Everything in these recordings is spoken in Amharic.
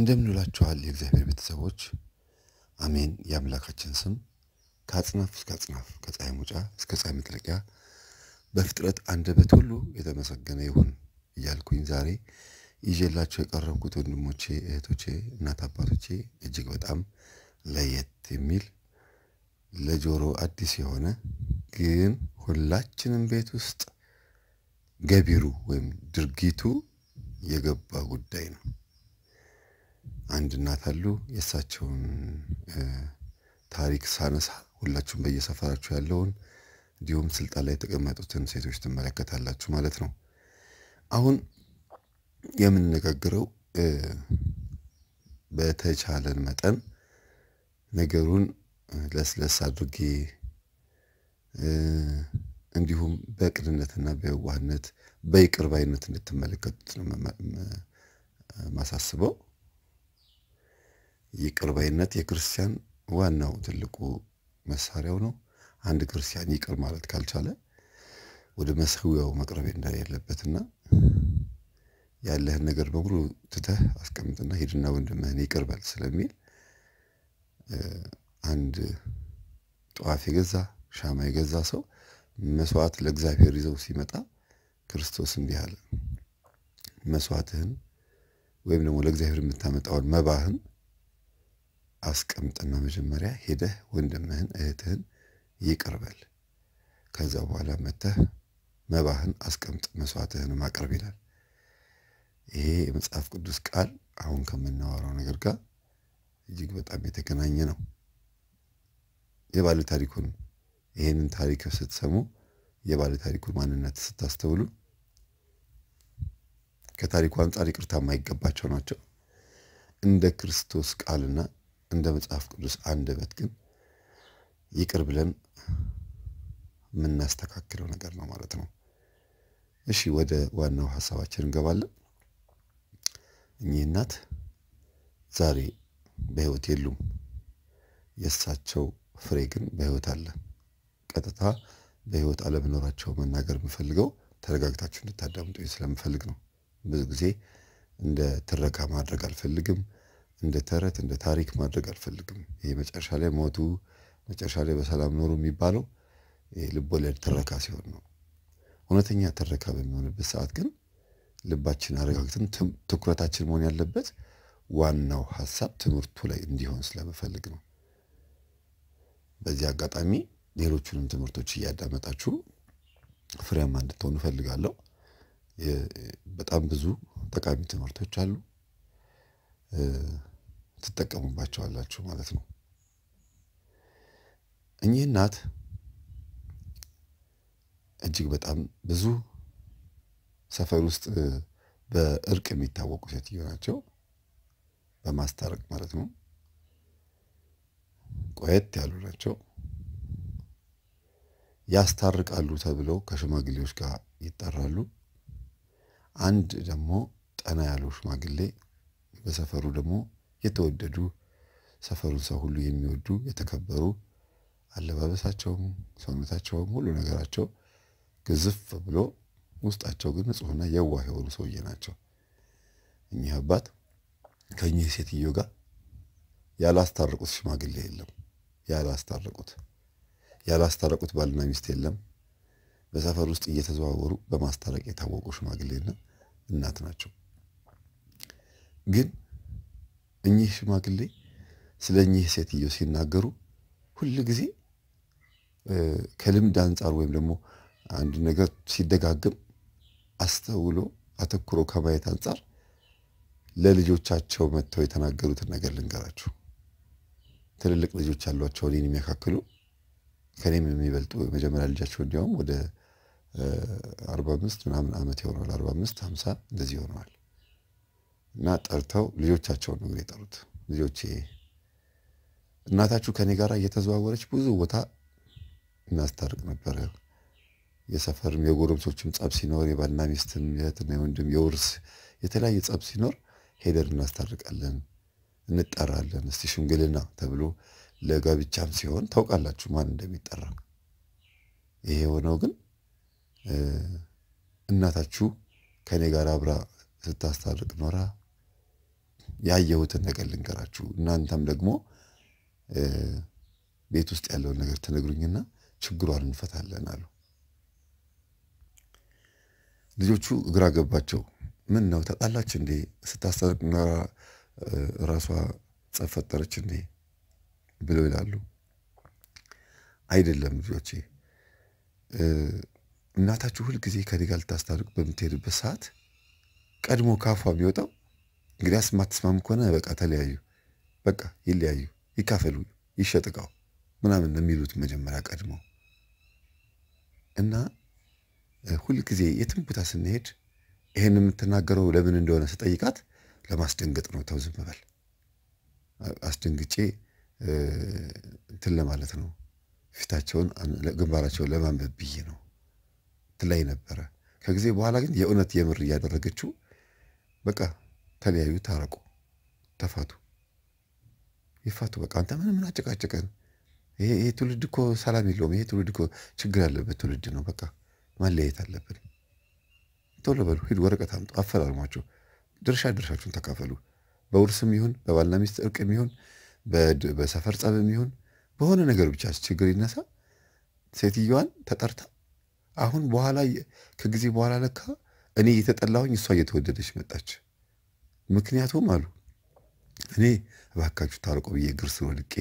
እንደምንላችኋል የእግዚአብሔር ቤተሰቦች አሜን። የአምላካችን ስም ከአጽናፍ እስከ አጽናፍ ከፀሐይ ሙጫ እስከ ፀሐይ መጥለቂያ በፍጥረት አንደበት ሁሉ የተመሰገነ ይሁን እያልኩኝ ዛሬ ይዤላቸው የቀረብኩት ወንድሞቼ፣ እህቶቼ፣ እናት አባቶቼ እጅግ በጣም ለየት የሚል ለጆሮ አዲስ የሆነ ግን ሁላችንም ቤት ውስጥ ገቢሩ ወይም ድርጊቱ የገባ ጉዳይ ነው። አንድ እናት አሉ የእሳቸውን ታሪክ ሳነሳ ሁላችሁም በየሰፈራችሁ ያለውን እንዲሁም ስልጣን ላይ የተቀመጡትን ሴቶች ትመለከታላችሁ ማለት ነው። አሁን የምንነጋገረው በተቻለን መጠን ነገሩን ለስለስ አድርጌ እንዲሁም በቅንነትና በየዋህነት በይቅር ባይነት እንድትመለከቱት ነው ማሳስበው። ይቅር የክርስቲያን ዋናው ትልቁ መሳሪያው ነው። አንድ ክርስቲያን ይቅር ማለት ካልቻለ ወደ መሰዊያው መቅረብ እንደሌለበትና ያለህን ነገር በሙሉ ትተህ አስቀምጥና ሂድና ወንድምህን ይቅር በል ስለሚል አንድ ጠዋፍ የገዛ ሻማ የገዛ ሰው መስዋዕት ለእግዚአብሔር ይዘው ሲመጣ ክርስቶስ እንዲህ አለ መስዋዕትህን ወይም ደግሞ ለእግዚአብሔር የምታመጣውን መባህን አስቀምጥና መጀመሪያ ሄደህ ወንድምህን እህትህን ይቅርበል ከዛ በኋላ መተህ መባህን አስቀምጥ መስዋዕትህን ማቅረብ ይላል። ይሄ የመጽሐፍ ቅዱስ ቃል አሁን ከምናወራው ነገር ጋር እጅግ በጣም የተገናኘ ነው። የባለ ታሪኩን ይሄንን ታሪክ ስትሰሙ የባለ ታሪኩን ማንነት ስታስተውሉ ከታሪኩ አንጻር ይቅርታ የማይገባቸው ናቸው። እንደ ክርስቶስ ቃልና እንደ መጽሐፍ ቅዱስ አንደበት ግን ይቅር ብለን የምናስተካክለው ነገር ነው ማለት ነው። እሺ ወደ ዋናው ሀሳባችን እንገባለን። እኚህ እናት ዛሬ በህይወት የሉም። የእሳቸው ፍሬ ግን በህይወት አለ። ቀጥታ በህይወት አለመኖራቸው መናገር የምፈልገው ተረጋግታችሁ እንድታዳምጡ ስለምፈልግ ነው። ብዙ ጊዜ እንደ ትረካ ማድረግ አልፈልግም። እንደ ተረት እንደ ታሪክ ማድረግ አልፈልግም። ይሄ መጨረሻ ላይ ሞቱ፣ መጨረሻ ላይ በሰላም ኖሩ የሚባለው ልቦለድ ትረካ ሲሆን ነው። እውነተኛ ትረካ በሚሆንበት ሰዓት ግን ልባችን አረጋግተን ትኩረታችን መሆን ያለበት ዋናው ሀሳብ ትምህርቱ ላይ እንዲሆን ስለምፈልግ ነው። በዚህ አጋጣሚ ሌሎቹንም ትምህርቶች እያዳመጣችሁ ፍሬያማ እንድትሆኑ እፈልጋለሁ። በጣም ብዙ ጠቃሚ ትምህርቶች አሉ። ትጠቀሙባቸዋላችሁ ማለት ነው። እኚህ እናት እጅግ በጣም ብዙ ሰፈር ውስጥ በእርቅ የሚታወቁ ሴትዮ ናቸው። በማስታረቅ ማለት ነው። ቆየት ያሉ ናቸው። ያስታርቃሉ ተብለው ከሽማግሌዎች ጋር ይጠራሉ። አንድ ደግሞ ጠና ያለው ሽማግሌ በሰፈሩ ደግሞ የተወደዱ ሰፈሩን ሰው ሁሉ የሚወዱ የተከበሩ አለባበሳቸውም ሰውነታቸውም ሁሉ ነገራቸው ግዝፍ ብሎ ውስጣቸው ግን ንጹሕና የዋህ የሆኑ ሰውዬ ናቸው። እኚህ አባት ከኚህ ሴትዮ ጋር ያላስታረቁት ሽማግሌ የለም። ያላስታረቁት ያላስታረቁት ባልና ሚስት የለም። በሰፈር ውስጥ እየተዘዋወሩ በማስታረቅ የታወቁ ሽማግሌና እናት ናቸው። ግን እኚህ ሽማግሌ ስለ እኚህ ሴትዮ ሲናገሩ ሁል ጊዜ ከልምድ አንጻር ወይም ደግሞ አንድ ነገር ሲደጋግም አስተውሎ አተኩሮ ከማየት አንጻር ለልጆቻቸው መጥተው የተናገሩትን ነገር ልንገራችሁ። ትልልቅ ልጆች ያሏቸው እኔን የሚያካክሉ ከኔም የሚበልጡ የመጀመሪያ ልጃቸው እንዲያውም ወደ አርባ አምስት ምናምን ዓመት ይሆነዋል። አርባ አምስት ሀምሳ እንደዚህ ይሆነዋል። እና ጠርተው ልጆቻቸውን ነው እንግዲህ የጠሩት። ልጆቼ እናታችሁ ከኔ ጋር እየተዘዋወረች ብዙ ቦታ እናስታርቅ ነበረ። የሰፈርም የጎረምሶችም ጸብ ሲኖር የባልና ሚስትም የእህትና የወንድም የውርስ የተለያየ ጸብ ሲኖር ሄደን እናስታርቃለን፣ እንጠራለን። እስቲ ሽምግልና ተብሎ ለጋብቻም ሲሆን ታውቃላችሁ ማን እንደሚጠራ። ይሄ የሆነው ግን እናታችሁ ከኔ ጋር አብራ ስታስታርቅ ኖራ ያየሁትን ነገር ልንገራችሁ። እናንተም ደግሞ ቤት ውስጥ ያለውን ነገር ትነግሩኝና ችግሯን እንፈታለን አሉ። ልጆቹ ግራ ገባቸው። ምን ነው ተጣላች እንዴ? ስታስጠነቅና ራሷ ጸብ ፈጠረች እንዴ? ብለው ይላሉ። አይደለም ልጆቼ፣ እናታችሁ ሁልጊዜ ከኔ ጋር ልታስታርቅ በምትሄድበት ሰዓት ቀድሞ ካፏ የሚወጣው እንግዲያስ ማትስማም ከሆነ በቃ ተለያዩ፣ በቃ ይለያዩ፣ ይካፈሉ፣ ይሸጥቀው ምናምን የሚሉት መጀመሪያ ቀድሞ እና ሁል ጊዜ የትም ቦታ ስንሄድ ይሄን የምትናገረው ለምን እንደሆነ ስጠይቃት ለማስደንገጥ ነው። ተው ዝም በል አስደንግጬ እንትን ለማለት ነው። ፊታቸውን ግንባራቸውን ለማንበብ ብዬ ነው ትላይ ነበረ። ከጊዜ በኋላ ግን የእውነት የምር እያደረገችው በቃ ተለያዩ፣ ታረቁ፣ ተፋቱ፣ ይፋቱ። በቃ አንተ ምን ምን አጨቃጨቀ? ይሄ ትውልድ እኮ ሰላም የለውም። ይሄ ትውልድ እኮ ችግር ያለበት ትውልድ ነው። በቃ መለየት አለብን። ቶሎ በሉ፣ ሂዱ፣ ወረቀት አምጡ፣ አፈራርሟቸው፣ ድርሻ ድርሻችሁን ተካፈሉ። በውርስም ይሁን በባልና ሚስት እርቅ ይሁን በሰፈር ጸብም ይሁን በሆነ ነገር ብቻ ችግር ይነሳ። ሴትዮዋን ተጠርታ አሁን በኋላ ከጊዜ በኋላ ለካ እኔ እየተጠላሁኝ እሷ እየተወደደች መጣች። ምክንያቱም አሉ እኔ እባካችሁ ታርቆ ብዬ እግር ስር ወድቄ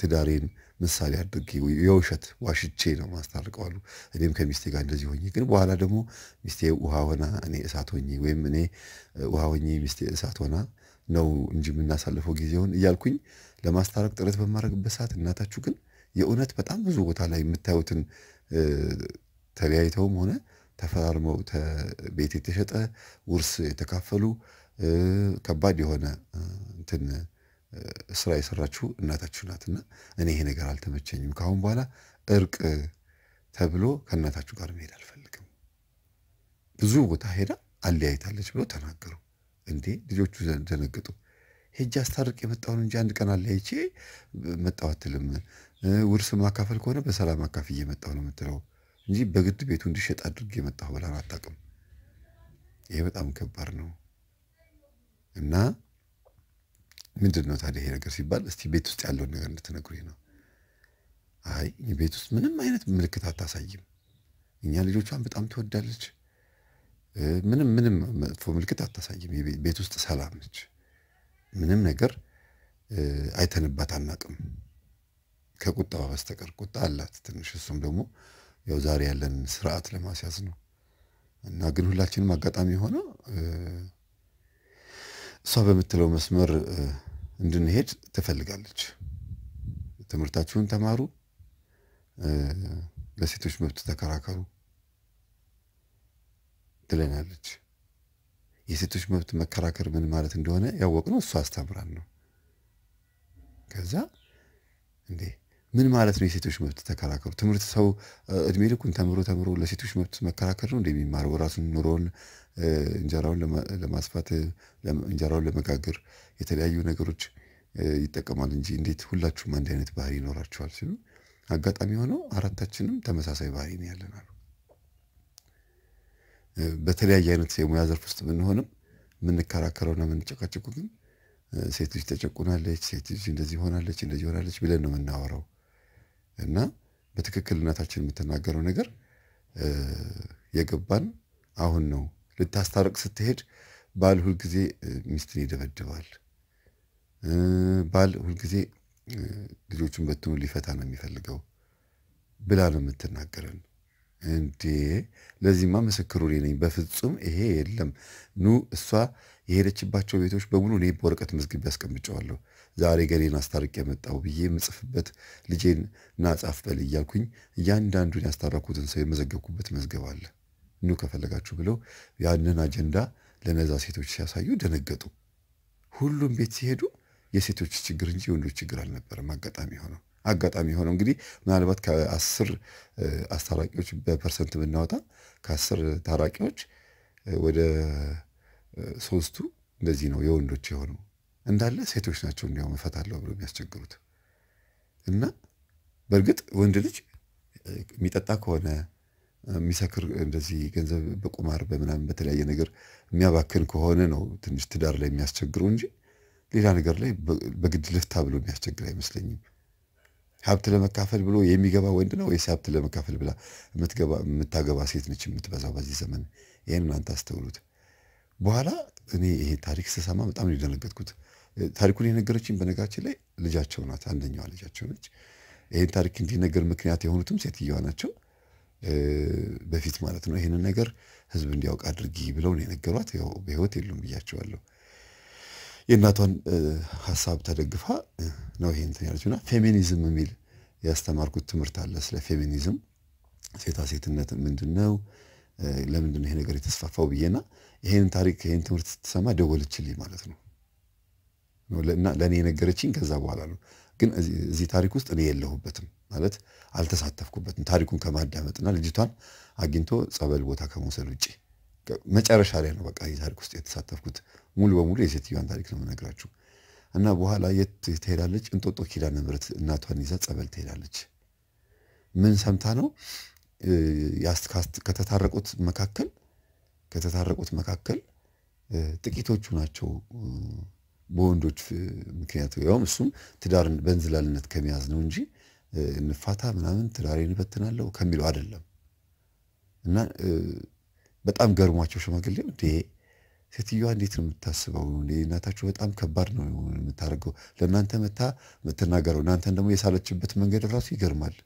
ትዳሬን ምሳሌ አድርጌ የውሸት ዋሽቼ ነው ማስታርቀው አሉ። እኔም ከሚስቴ ጋር እንደዚህ ሆኜ ግን በኋላ ደግሞ ሚስቴ ውሃ ሆና እኔ እሳት ሆኜ ወይም እኔ ውሃ ሆኜ ሚስቴ እሳት ሆና ነው እንጂ የምናሳልፈው ጊዜውን እያልኩኝ ለማስታረቅ ጥረት በማድረግበት ሰዓት እናታችሁ ግን የእውነት በጣም ብዙ ቦታ ላይ የምታዩትን ተለያይተውም ሆነ ተፈራርመው ቤት የተሸጠ ውርስ የተካፈሉ ከባድ የሆነ እንትን ስራ የሰራችሁ እናታችሁ ናት እና እኔ ይሄ ነገር አልተመቸኝም። ከአሁን በኋላ እርቅ ተብሎ ከእናታችሁ ጋር መሄድ አልፈልግም። ብዙ ቦታ ሄዳ አለያይታለች ብሎ ተናገሩ። እንዴ ልጆቹ ደነገጡ። ሄጄ አስታርቅ የመጣውን እንጂ አንድ ቀን አለያይቼ መጣሁ አትልም። ውርስ ማካፈል ከሆነ በሰላም አካፍ እየመጣሁ ነው የምትለው እንጂ በግድ ቤቱ እንዲሸጥ አድርጌ የመጣሁ ብላን አታውቅም። ይሄ በጣም ከባድ ነው። እና ምንድን ነው ታዲያ ይሄ ነገር ሲባል እስቲ ቤት ውስጥ ያለውን ነገር እንድትነግሩኝ ነው። አይ ቤት ውስጥ ምንም አይነት ምልክት አታሳይም፣ እኛ ልጆቿን በጣም ትወዳለች፣ ምንም ምንም መጥፎ ምልክት አታሳይም፣ ቤት ውስጥ ሰላም ነች፣ ምንም ነገር አይተንባት አናቅም ከቁጣዋ በስተቀር ቁጣ አላት ትንሽ። እሱም ደግሞ ያው ዛሬ ያለን ስርዓት ለማስያዝ ነው እና ግን ሁላችንም አጋጣሚ የሆነው እሷ በምትለው መስመር እንድንሄድ ትፈልጋለች። ትምህርታችሁን ተማሩ፣ ለሴቶች መብት ተከራከሩ ትለናለች። የሴቶች መብት መከራከር ምን ማለት እንደሆነ ያወቅነው እሷ አስተምራን ነው። ከዛ እንዴ ምን ማለት ነው የሴቶች መብት ተከራከሩ? ትምህርት ሰው እድሜ ልኩን ተምሮ ተምሮ ለሴቶች መብት መከራከር ነው እንደሚማረው ራሱን ኑሮውን እንጀራውን ለማስፋት እንጀራውን ለመጋገር የተለያዩ ነገሮች ይጠቀማል እንጂ እንዴት ሁላችሁም አንድ አይነት ባህሪ ይኖራችኋል ሲሉ አጋጣሚ ሆነው አራታችንም ተመሳሳይ ባህሪ ነው ያለን አሉ። በተለያየ አይነት የሙያ ዘርፍ ውስጥ ብንሆንም የምንከራከረውና የምንጨቃጨቁ ግን ሴት ልጅ ተጨቁናለች፣ ሴት ልጅ እንደዚህ ሆናለች፣ እንደዚህ ሆናለች ብለን ነው የምናወራው እና በትክክልነታችን የምትናገረው ነገር የገባን አሁን ነው ልታስታርቅ ስትሄድ ባል ሁልጊዜ ሚስትን ይደበድባል። ባል ሁልጊዜ ልጆቹን በትኑ ሊፈታ ነው የሚፈልገው ብላ ነው የምትናገረን። እንዴ ለዚህማ ምስክሩ እኔ ነኝ። በፍጹም ይሄ የለም። ኑ እሷ የሄደችባቸው ቤቶች በሙሉ እኔ በወረቀት መዝግቤ አስቀምጨዋለሁ። ዛሬ ገሌን አስታርቅ የመጣው ብዬ የምጽፍበት ልጄን ናጻፍ በል እያልኩኝ እያንዳንዱን ያስታረኩትን ሰው የመዘገብኩበት መዝገብ አለ። ኑ ከፈለጋችሁ ብለው ያንን አጀንዳ ለነዛ ሴቶች ሲያሳዩ ደነገጡ። ሁሉም ቤት ሲሄዱ የሴቶች ችግር እንጂ የወንዶች ችግር አልነበረም። አጋጣሚ ሆነው አጋጣሚ ሆነው እንግዲህ ምናልባት ከአስር አስታራቂዎች በፐርሰንት ብናወጣ ከአስር ታራቂዎች ወደ ሶስቱ እንደዚህ ነው የወንዶች የሆነው እንዳለ ሴቶች ናቸው እንዲያውም እፈታለሁ ብሎ የሚያስቸግሩት እና በእርግጥ ወንድ ልጅ የሚጠጣ ከሆነ የሚሰክር እንደዚህ ገንዘብ በቁማር በምናምን በተለያየ ነገር የሚያባክን ከሆነ ነው ትንሽ ትዳር ላይ የሚያስቸግረው እንጂ ሌላ ነገር ላይ በግድ ልፍታ ብሎ የሚያስቸግር አይመስለኝም። ሀብት ለመካፈል ብሎ የሚገባ ወንድ ነው ወይስ ሀብት ለመካፈል ብላ የምታገባ ሴት ነች የምትበዛው በዚህ ዘመን? ይህን እናንተ አስተውሉት። በኋላ እኔ ይሄ ታሪክ ስሰማ በጣም የደነገጥኩት ታሪኩን የነገረችኝ በነገራችን ላይ ልጃቸው ናት፣ አንደኛዋ ልጃቸው ነች። ይህን ታሪክ እንዲነገር ምክንያት የሆኑትም ሴትየዋ ናቸው። በፊት ማለት ነው ይህንን ነገር ህዝብ እንዲያውቅ አድርጊ ብለው የነገሯት። በህይወት የሉም ብያቸዋለሁ። የእናቷን ሀሳብ ተደግፋ ነው ይሄ እንትን ያለችው እና ፌሚኒዝም የሚል ያስተማርኩት ትምህርት አለ ስለ ፌሚኒዝም ሴታ ሴትነት ምንድን ነው ለምንድን ነው ይሄ ነገር የተስፋፋው ብዬና ይሄን ታሪክ ይሄን ትምህርት ስትሰማ ደወለችልኝ ማለት ነው እና ለእኔ የነገረችኝ ከዛ በኋላ ነው ግን እዚህ ታሪክ ውስጥ እኔ የለሁበትም ማለት አልተሳተፍኩበትም። ታሪኩን ከማዳመጥና ልጅቷን አግኝቶ ጸበል ቦታ ከመውሰድ ውጭ መጨረሻ ላይ ነው በቃ ታሪክ ውስጥ የተሳተፍኩት። ሙሉ በሙሉ የሴትዮዋን ታሪክ ነው የምነግራችሁ። እና በኋላ የት ትሄዳለች? እንጦጦ ኪዳነ ምሕረት እናቷን ይዛ ጸበል ትሄዳለች። ምን ሰምታ ነው? ከተታረቁት መካከል ከተታረቁት መካከል ጥቂቶቹ ናቸው በወንዶች ምክንያት ያውም እሱም ትዳር በእንዝላልነት ከመያዝ ነው እንጂ እንፋታ ምናምን ትዳሬን እበትናለሁ ከሚለው አይደለም። እና በጣም ገርሟቸው ሽማግሌው እንዴ ሴትዮዋ እንዴት ነው የምታስበው? እናታችሁ በጣም ከባድ ነው የምታደርገው። ለእናንተ መታ የምትናገረው እናንተን ደግሞ የሳለችበት መንገድ ራሱ ይገርማል።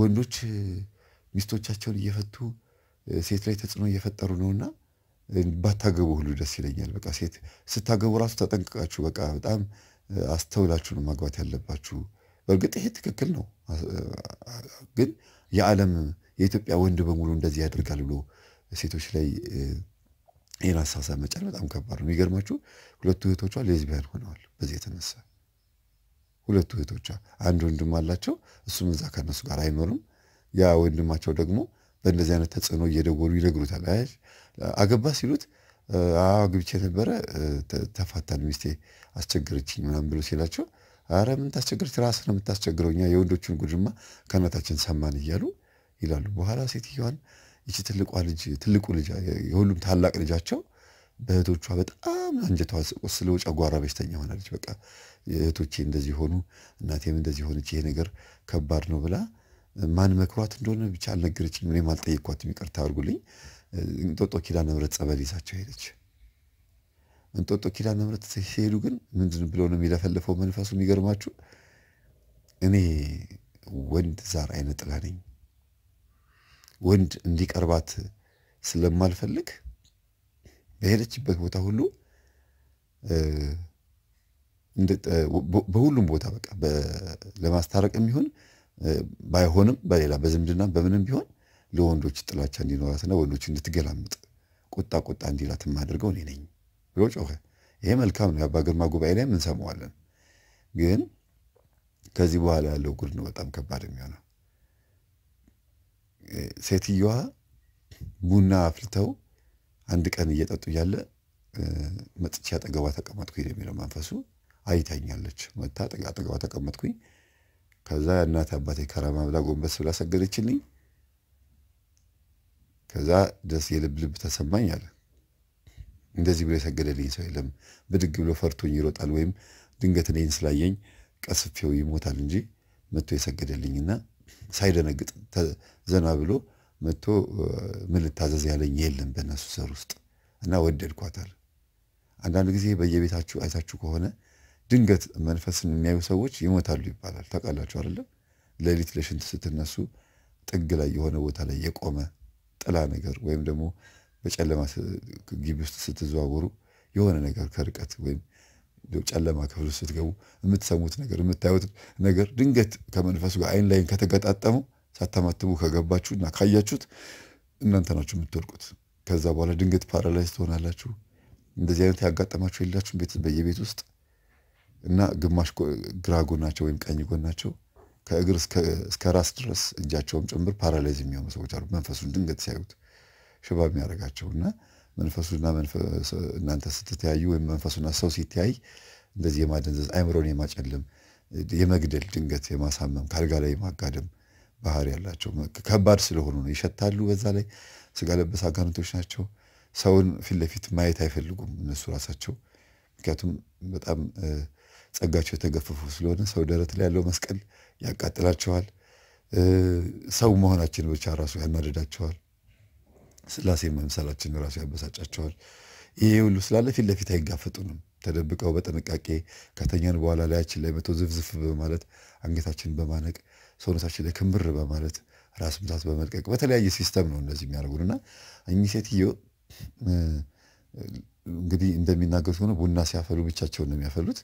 ወንዶች ሚስቶቻቸውን እየፈቱ ሴት ላይ ተጽዕኖ እየፈጠሩ ነውና ባታገቡ ሁሉ ደስ ይለኛል። በቃ ሴት ስታገቡ ራሱ ተጠንቅቃችሁ በቃ በጣም አስተውላችሁ ነው ማግባት ያለባችሁ። በእርግጥ ይሄ ትክክል ነው፣ ግን የዓለም የኢትዮጵያ ወንድ በሙሉ እንደዚህ ያደርጋል ብሎ ሴቶች ላይ ይህን አሳሳብ መጫን በጣም ከባድ ነው። የሚገርማችሁ ሁለቱ እህቶቿ ሌዝቢያን ሆነዋል በዚህ የተነሳ ሁለቱ እህቶቿ አንድ ወንድም አላቸው። እሱም እዛ ከነሱ ጋር አይኖርም። ያ ወንድማቸው ደግሞ በእንደዚህ አይነት ተጽዕኖ እየደወሉ ይነግሩታል። አገባ ሲሉት አግብቼ ነበረ ተፋታን፣ ሚስቴ አስቸግርችኝ ምናምን ብሎ ሲላቸው አረ ምን ታስቸግረች፣ ነው የምታስቸግረው፣ እኛ የወንዶቹን ጉድማ ከእናታችን ሰማን እያሉ ይላሉ። በኋላ ሴትዮዋን ይቺ ትልቋ ልጅ ትልቁ ልጅ የሁሉም ታላቅ ልጃቸው በእህቶቿ በጣም አንጀቷ ቆስሎ ጨጓራ በሽተኛ ሆናለች። በቃ እህቶቼ እንደዚህ ሆኑ፣ እናቴም እንደዚህ ሆነች፣ ይሄ ነገር ከባድ ነው ብላ ማን መክሯት እንደሆነ ብቻ አልነገረችኝም። እኔም አልጠየቅኳትም፣ ይቅርታ አድርጉልኝ። እንጦጦ ኪዳነ ምሕረት ጸበል ይዛቸው ሄደች። እንጦጦ ኪዳነ ምሕረት ሲሄዱ ግን ምንድን ብለው ነው የሚለፈልፈው መንፈሱ? የሚገርማችሁ እኔ ወንድ ዛር አይነ ጥላ ነኝ። ወንድ እንዲቀርባት ስለማልፈልግ በሄደችበት ቦታ ሁሉ በሁሉም ቦታ በቃ ለማስታረቅ የሚሆን ባይሆንም በሌላ በዝምድና በምንም ቢሆን ለወንዶች ጥላቻ እንዲኖራትና ወንዶች እንድትገላምጥ ቁጣ ቁጣ እንዲላት የማደርገው እኔ ነኝ ብሎ ጮኸ። ይሄ መልካም ነው። የአባ ግርማ ጉባኤ ላይ እንሰማዋለን። ግን ከዚህ በኋላ ያለው ጉድ ነው በጣም ከባድ የሚሆነው። ሴትየዋ ቡና አፍልተው አንድ ቀን እየጠጡ እያለ መጥቼ አጠገቧ ተቀመጥኩኝ የሚለው መንፈሱ አይታኛለች። መታ አጠገቧ ተቀመጥኩኝ። ከዛ እናት አባቴ ከረማ ብላ ጎንበስ ብላ ሰገደችልኝ። ከዛ ደስ የልብ ልብ ተሰማኝ አለ። እንደዚህ ብሎ የሰገደልኝ ሰው የለም። ብድግ ብሎ ፈርቶኝ ይሮጣል ወይም ድንገት እኔን ስላየኝ ቀስፌው ይሞታል እንጂ መቶ የሰገደልኝና ሳይደነግጥ ዘና ብሎ መቶ ምን ልታዘዝ ያለኝ የለም በእነሱ ዘር ውስጥ እና ወደድኳታል። አንዳንድ ጊዜ በየቤታችሁ አይታችሁ ከሆነ ድንገት መንፈስን የሚያዩ ሰዎች ይሞታሉ ይባላል። ታውቃላችሁ አይደለም? ሌሊት ለሽንት ስትነሱ ጥግ ላይ የሆነ ቦታ ላይ የቆመ ጥላ ነገር ወይም ደግሞ በጨለማ ግቢ ውስጥ ስትዘዋወሩ የሆነ ነገር ከርቀት ወይም ጨለማ ክፍል ስትገቡ የምትሰሙት ነገር የምታዩት ነገር ድንገት ከመንፈሱ ጋር አይን ላይን ከተገጣጠሙ ሳታማትቡ ከገባችሁ እና ካያችሁት እናንተ ናችሁ የምትወድቁት። ከዛ በኋላ ድንገት ፓራላይዝ ትሆናላችሁ። እንደዚህ አይነት ያጋጠማችሁ የላችሁም? ቤት በየቤት ውስጥ እና ግማሽ ግራ ጎናቸው ወይም ቀኝ ጎናቸው ከእግር እስከ ራስ ድረስ እጃቸውም ጭምር ፓራላይዝ የሚሆኑ ሰዎች አሉ። መንፈሱን ድንገት ሲያዩት ሽባ የሚያደርጋቸው እና መንፈሱና እናንተ ስትተያዩ ወይም መንፈሱና ሰው ሲተያይ እንደዚህ የማደንዘዝ አይምሮን የማጨልም የመግደል ድንገት የማሳመም ከአልጋ ላይ የማጋደም ባህሪ ያላቸው ከባድ ስለሆኑ ነው። ይሸታሉ። በዛ ላይ ስጋ ለበስ አጋንንቶች ናቸው። ሰውን ፊት ለፊት ማየት አይፈልጉም እነሱ ራሳቸው ምክንያቱም በጣም ጸጋቸው የተገፈፉ ስለሆነ ሰው ደረት ላይ ያለው መስቀል ያቃጥላቸዋል። ሰው መሆናችን ብቻ ራሱ ያናደዳቸዋል። ስላሴ መምሰላችን ራሱ ያበሳጫቸዋል። ይሄ ሁሉ ስላለ ፊት ለፊት አይጋፈጡንም። ተደብቀው በጥንቃቄ ከተኛን በኋላ ላያችን ላይ መቶ ዝፍዝፍ በማለት አንገታችን በማነቅ ሰውነታችን ላይ ክምር በማለት ራስ ምታት በመልቀቅ በተለያየ ሲስተም ነው እንደዚህ የሚያደርጉን እና እኚህ ሴትዮ እንግዲህ እንደሚናገሩት ሆነ ቡና ሲያፈሉ ብቻቸውን ነው የሚያፈሉት።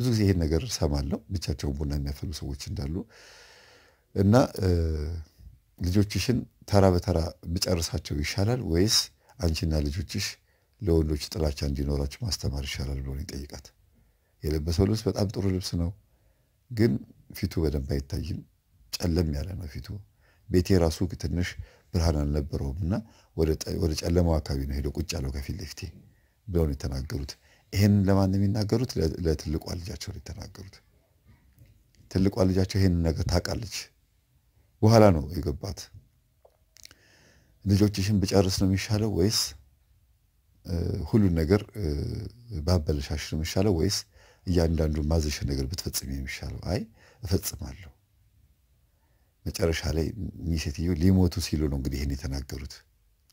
ብዙ ጊዜ ይሄን ነገር ሰማለሁ። ብቻቸውን ቡና የሚያፈሉ ሰዎች እንዳሉ እና ልጆችሽን ተራ በተራ ብጨርሳቸው ይሻላል ወይስ አንቺና ልጆችሽ ለወንዶች ጥላቻ እንዲኖራችሁ ማስተማር ይሻላል ብሎ ይጠይቃት። የለበሰው ልብስ በጣም ጥሩ ልብስ ነው፣ ግን ፊቱ በደንብ አይታይም። ጨለም ያለ ነው ፊቱ። ቤቴ ራሱ ትንሽ ብርሃን አልነበረውም እና ወደ ጨለማው አካባቢ ነው ሄደው ቁጭ ያለው ከፊት ለፊቴ ብለው የተናገሩት። ይህንን ለማን የሚናገሩት? ለትልቋ ልጃቸው ነው የተናገሩት። ትልቋ ልጃቸው ይህንን ነገር ታውቃለች። በኋላ ነው የገባት። ልጆችሽን ብጨርስ ነው የሚሻለው ወይስ ሁሉን ነገር ባበለሻሽ ነው የሚሻለው ወይስ እያንዳንዱ ማዘሽ ነገር ብትፈጽም የሚሻለው? አይ እፈጽማለሁ። መጨረሻ ላይ እኚህ ሴትዮ ሊሞቱ ሲሉ ነው እንግዲህ ይህን የተናገሩት።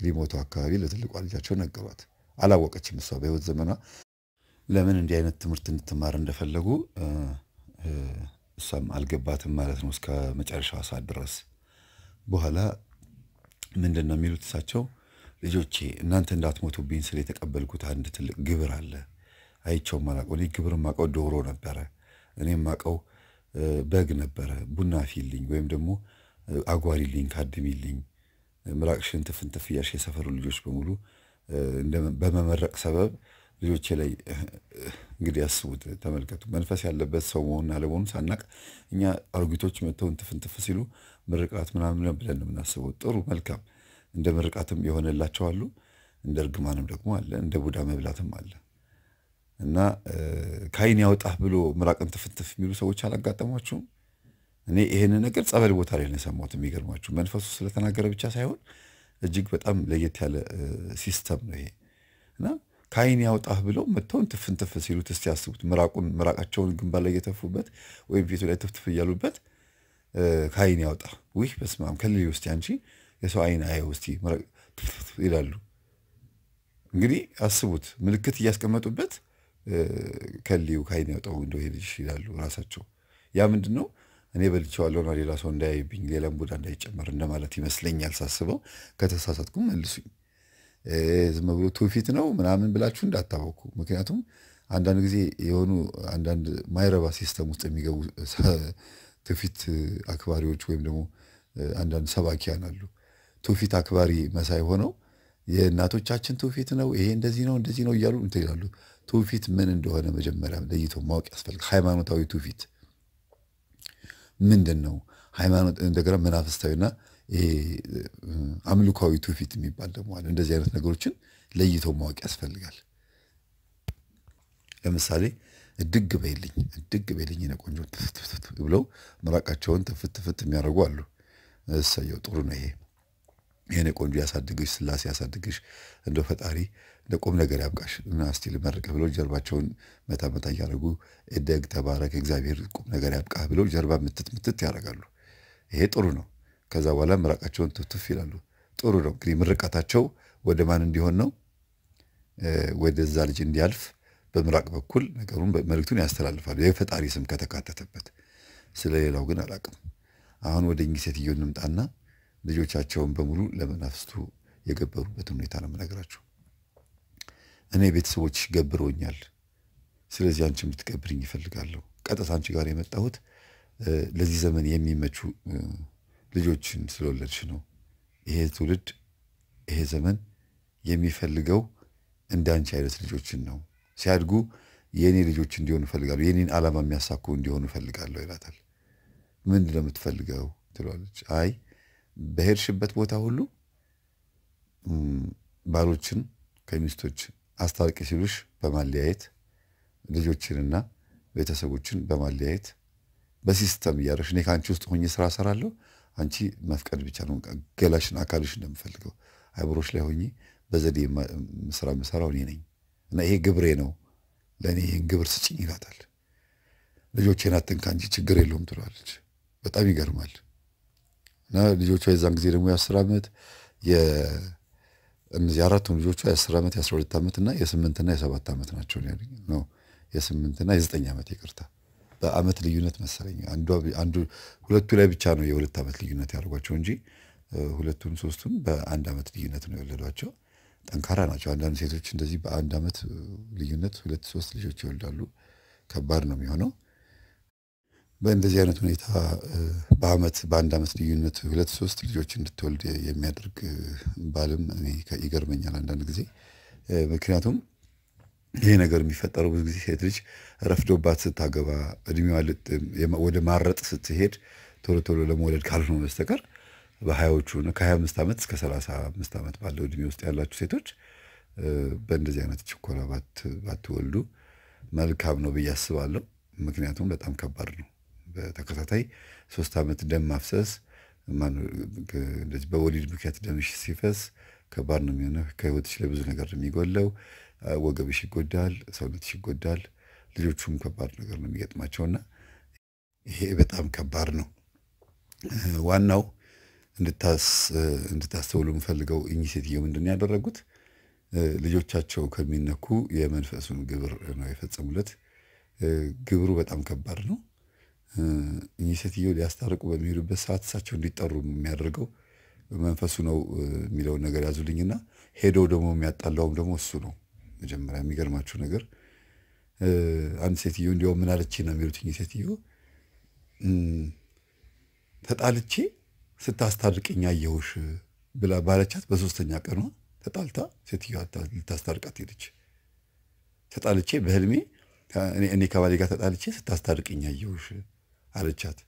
ሊሞቱ አካባቢ ለትልቋ ልጃቸው ነገሯት። አላወቀችም እሷ በህይወት ዘመኗ ለምን እንዲህ አይነት ትምህርት እንድትማር እንደፈለጉ እሷም አልገባትም ማለት ነው እስከ መጨረሻዋ ሰዓት ድረስ። በኋላ ምንድን ነው የሚሉት እሳቸው ልጆቼ እናንተ እንዳትሞቱብኝ ስለ የተቀበልኩት አንድ ትልቅ ግብር አለ። አይቸው ማላቀ እኔ ግብር ማቀው ዶሮ ነበረ። እኔ ማውቀው በግ ነበረ። ቡና ፊልኝ ወይም ደግሞ አጓሪልኝ፣ ካድሚልኝ፣ ምራቅሽን ትፍንትፍ እያልሽ የሰፈሩ ልጆች በሙሉ በመመረቅ ሰበብ ልጆች ላይ እንግዲህ ያስቡት፣ ተመልከቱ። መንፈስ ያለበት ሰው መሆን አለመሆኑ ሳናቅ እኛ አሮጊቶች መጥተው እንትፍ ሲሉ ምርቃት ምናምን ብለን የምናስበው። ጥሩ መልካም፣ እንደ ምርቃትም የሆነላቸው አሉ፣ እንደ እርግማንም ደግሞ አለ፣ እንደ ቡዳ መብላትም አለ እና ከአይን ያውጣህ ብሎ ምራቅን ትፍትፍ የሚሉ ሰዎች አላጋጠሟችሁም? እኔ ይህን ነገር ጸበል ቦታ ላይ ነው የሰማሁት። የሚገርማችሁ መንፈሱ ስለተናገረ ብቻ ሳይሆን እጅግ በጣም ለየት ያለ ሲስተም ነው ይሄ እና ከአይን ያውጣህ ብለው መጥተው ትፍን ትፍ ሲሉት እስቲ ያስቡት። ምራቁን ምራቃቸውን ግንባር ላይ እየተፉበት ወይም ፊቱ ላይ ትፍትፍ እያሉበት ከአይን ያውጣ ውህ በስማም ከልል ውስጥ አንቺ የሰው አይን አየ ውስቲ ይላሉ። እንግዲህ አስቡት ምልክት እያስቀመጡበት ከልዩ ከአይን ያውጣው እንደው ይሄ ልጅ ይላሉ ራሳቸው። ያ ምንድን ነው እኔ በልቼዋለሁና ሌላ ሰው እንዳያይብኝ፣ ሌላም ቡዳ እንዳይጨመር እንደማለት ይመስለኛል ሳስበው። ከተሳሳትኩም መልሱኝ። ዝም ብሎ ትውፊት ነው ምናምን ብላችሁ እንዳታወኩ። ምክንያቱም አንዳንድ ጊዜ የሆኑ አንዳንድ ማይረባ ሲስተም ውስጥ የሚገቡ ትውፊት አክባሪዎች ወይም ደግሞ አንዳንድ ሰባኪያን አሉ። ትውፊት አክባሪ መሳይ ሆነው የእናቶቻችን ትውፊት ነው ይሄ እንደዚህ ነው እንደዚህ ነው እያሉ እንትን ይላሉ። ትውፊት ምን እንደሆነ መጀመሪያ ለይቶ ማወቅ ያስፈልግ። ሃይማኖታዊ ትውፊት ምንድን ነው? ሃይማኖት እንደገና መናፍስታዊና አምልኳዊ ትውፊት የሚባል ደግሞ አለ። እንደዚህ አይነት ነገሮችን ለይተው ማወቅ ያስፈልጋል። ለምሳሌ እድግ በይልኝ እድግ በይልኝ የእኔ ቆንጆ ብለው ምራቃቸውን ትፍት ትፍት የሚያደርጉ አሉ። እሰየው ጥሩ ነው ይሄ የእኔ ቆንጆ ያሳድግሽ፣ ስላሴ ያሳድግሽ፣ እንደ ፈጣሪ እንደ ቁም ነገር ያብቃሽ እና እስቲ ልመርቅህ ብለው ጀርባቸውን መታ መታ እያደረጉ እደግ፣ ተባረክ፣ እግዚአብሔር ቁም ነገር ያብቃህ ብለው ጀርባ ምትት ምትት ያደርጋሉ። ይሄ ጥሩ ነው። ከዛ በኋላ ምራቃቸውን ትፍትፍ ይላሉ። ጥሩ ነው እንግዲህ ምርቃታቸው ወደ ማን እንዲሆን ነው? ወደዛ ልጅ እንዲያልፍ በምራቅ በኩል ነገሩን መልእክቱን ያስተላልፋሉ። የፈጣሪ ስም ከተካተተበት። ስለሌላው ግን አላቅም። አሁን ወደ እኚህ ሴትዮ እንምጣና ልጆቻቸውን በሙሉ ለመናፍስቱ የገበሩበትን ሁኔታ ነው የምነግራችሁ። እኔ ቤተሰቦች ገብረውኛል፣ ስለዚህ አንቺ እንድትገብርኝ ይፈልጋለሁ። ቀጥታ አንቺ ጋር የመጣሁት ለዚህ ዘመን የሚመቹ ልጆችን ስለወለድሽ ነው። ይሄ ትውልድ ይሄ ዘመን የሚፈልገው እንዳንቺ አይነት ልጆችን ነው። ሲያድጉ የእኔ ልጆች እንዲሆኑ እፈልጋለሁ፣ የእኔን ዓላማ የሚያሳኩ እንዲሆኑ እፈልጋለሁ ይላታል። ምንድን ነው የምትፈልገው ትለዋለች። አይ በሄድሽበት ቦታ ሁሉ ባሎችን ከሚስቶች አስታርቂ ሲሉሽ በማለያየት ልጆችንና ቤተሰቦችን በማለያየት በሲስተም እያደረግሽ እኔ ከአንቺ ውስጥ ሆኜ ስራ እሰራለሁ አንቺ መፍቀድ ብቻ ነው ገላሽን፣ አካልሽ እንደምፈልገው አይብሮች ላይ ሆኜ በዘዴ ምስራ የምሰራው እኔ ነኝ እና ይሄ ግብሬ ነው፣ ለእኔ ይህን ግብር ስጭኝ ይላታል። ልጆቼን አትንካ እንጂ ችግር የለውም ትለዋለች። በጣም ይገርማል። እና ልጆቿ የዛን ጊዜ ደግሞ የአስር ዓመት እነዚህ አራቱም ልጆቿ የአስር ዓመት የአስራ ሁለት ዓመት እና የስምንትና የሰባት ዓመት ናቸው ነው የስምንትና የዘጠኝ ዓመት ይቅርታ በአመት ልዩነት መሰለኝ አንዱ ሁለቱ ላይ ብቻ ነው የሁለት ዓመት ልዩነት ያደርጓቸው እንጂ ሁለቱም ሶስቱም በአንድ ዓመት ልዩነት ነው የወለዷቸው። ጠንካራ ናቸው። አንዳንድ ሴቶች እንደዚህ በአንድ ዓመት ልዩነት ሁለት ሶስት ልጆች ይወልዳሉ። ከባድ ነው የሚሆነው። በእንደዚህ አይነት ሁኔታ በአመት በአንድ ዓመት ልዩነት ሁለት ሶስት ልጆች እንድትወልድ የሚያደርግ ባልም እኔ ይገርመኛል አንዳንድ ጊዜ ምክንያቱም ይሄ ነገር የሚፈጠረው ብዙ ጊዜ ሴት ልጅ ረፍዶባት ስታገባ እድሜዋ ወደ ማረጥ ስትሄድ ቶሎ ቶሎ ለመውለድ ካልሆነ በስተቀር በሀያዎቹ ከሀያ አምስት ዓመት እስከ ሰላሳ አምስት ዓመት ባለው እድሜ ውስጥ ያላችሁ ሴቶች በእንደዚህ አይነት ችኮላ ባትወልዱ መልካም ነው ብዬ አስባለሁ። ምክንያቱም በጣም ከባድ ነው። በተከታታይ ሶስት ዓመት ደም ማፍሰስ በወሊድ ምክንያት ደምሽ ሲፈስ ከባድ ነው የሚሆነ ከህይወትሽ ላይ ብዙ ነገር የሚጎለው ወገብሽ ይጎዳል፣ ሰውነትሽ ይጎዳል። ልጆቹም ከባድ ነገር ነው የሚገጥማቸውና ይሄ በጣም ከባድ ነው። ዋናው እንድታስተውሉ የምፈልገው እኚህ ሴትዮ ምንድን ያደረጉት ልጆቻቸው ከሚነኩ የመንፈሱን ግብር ነው የፈጸሙለት። ግብሩ በጣም ከባድ ነው። እኚህ ሴትዮ ሊያስታርቁ በሚሄዱበት ሰዓት እሳቸው እንዲጠሩ የሚያደርገው መንፈሱ ነው የሚለውን ነገር ያዙልኝና ሄደው ደግሞ የሚያጣላውም ደግሞ እሱ ነው። መጀመሪያ የሚገርማችሁ ነገር አንድ ሴትዮ እንዲያውም ምን አለች ነው የሚሉትኝ ሴትዮ ተጣልቼ ስታስታርቅኝ አየሁሽ ብላ ባለቻት በሶስተኛ ቀኗ ተጣልታ ሴትዮዋ ልታስታርቃት ሄደች። ተጣልቼ በህልሜ እኔ ከባሌ ጋር ተጣልቼ ስታስታርቅኝ አየሁሽ አለቻት።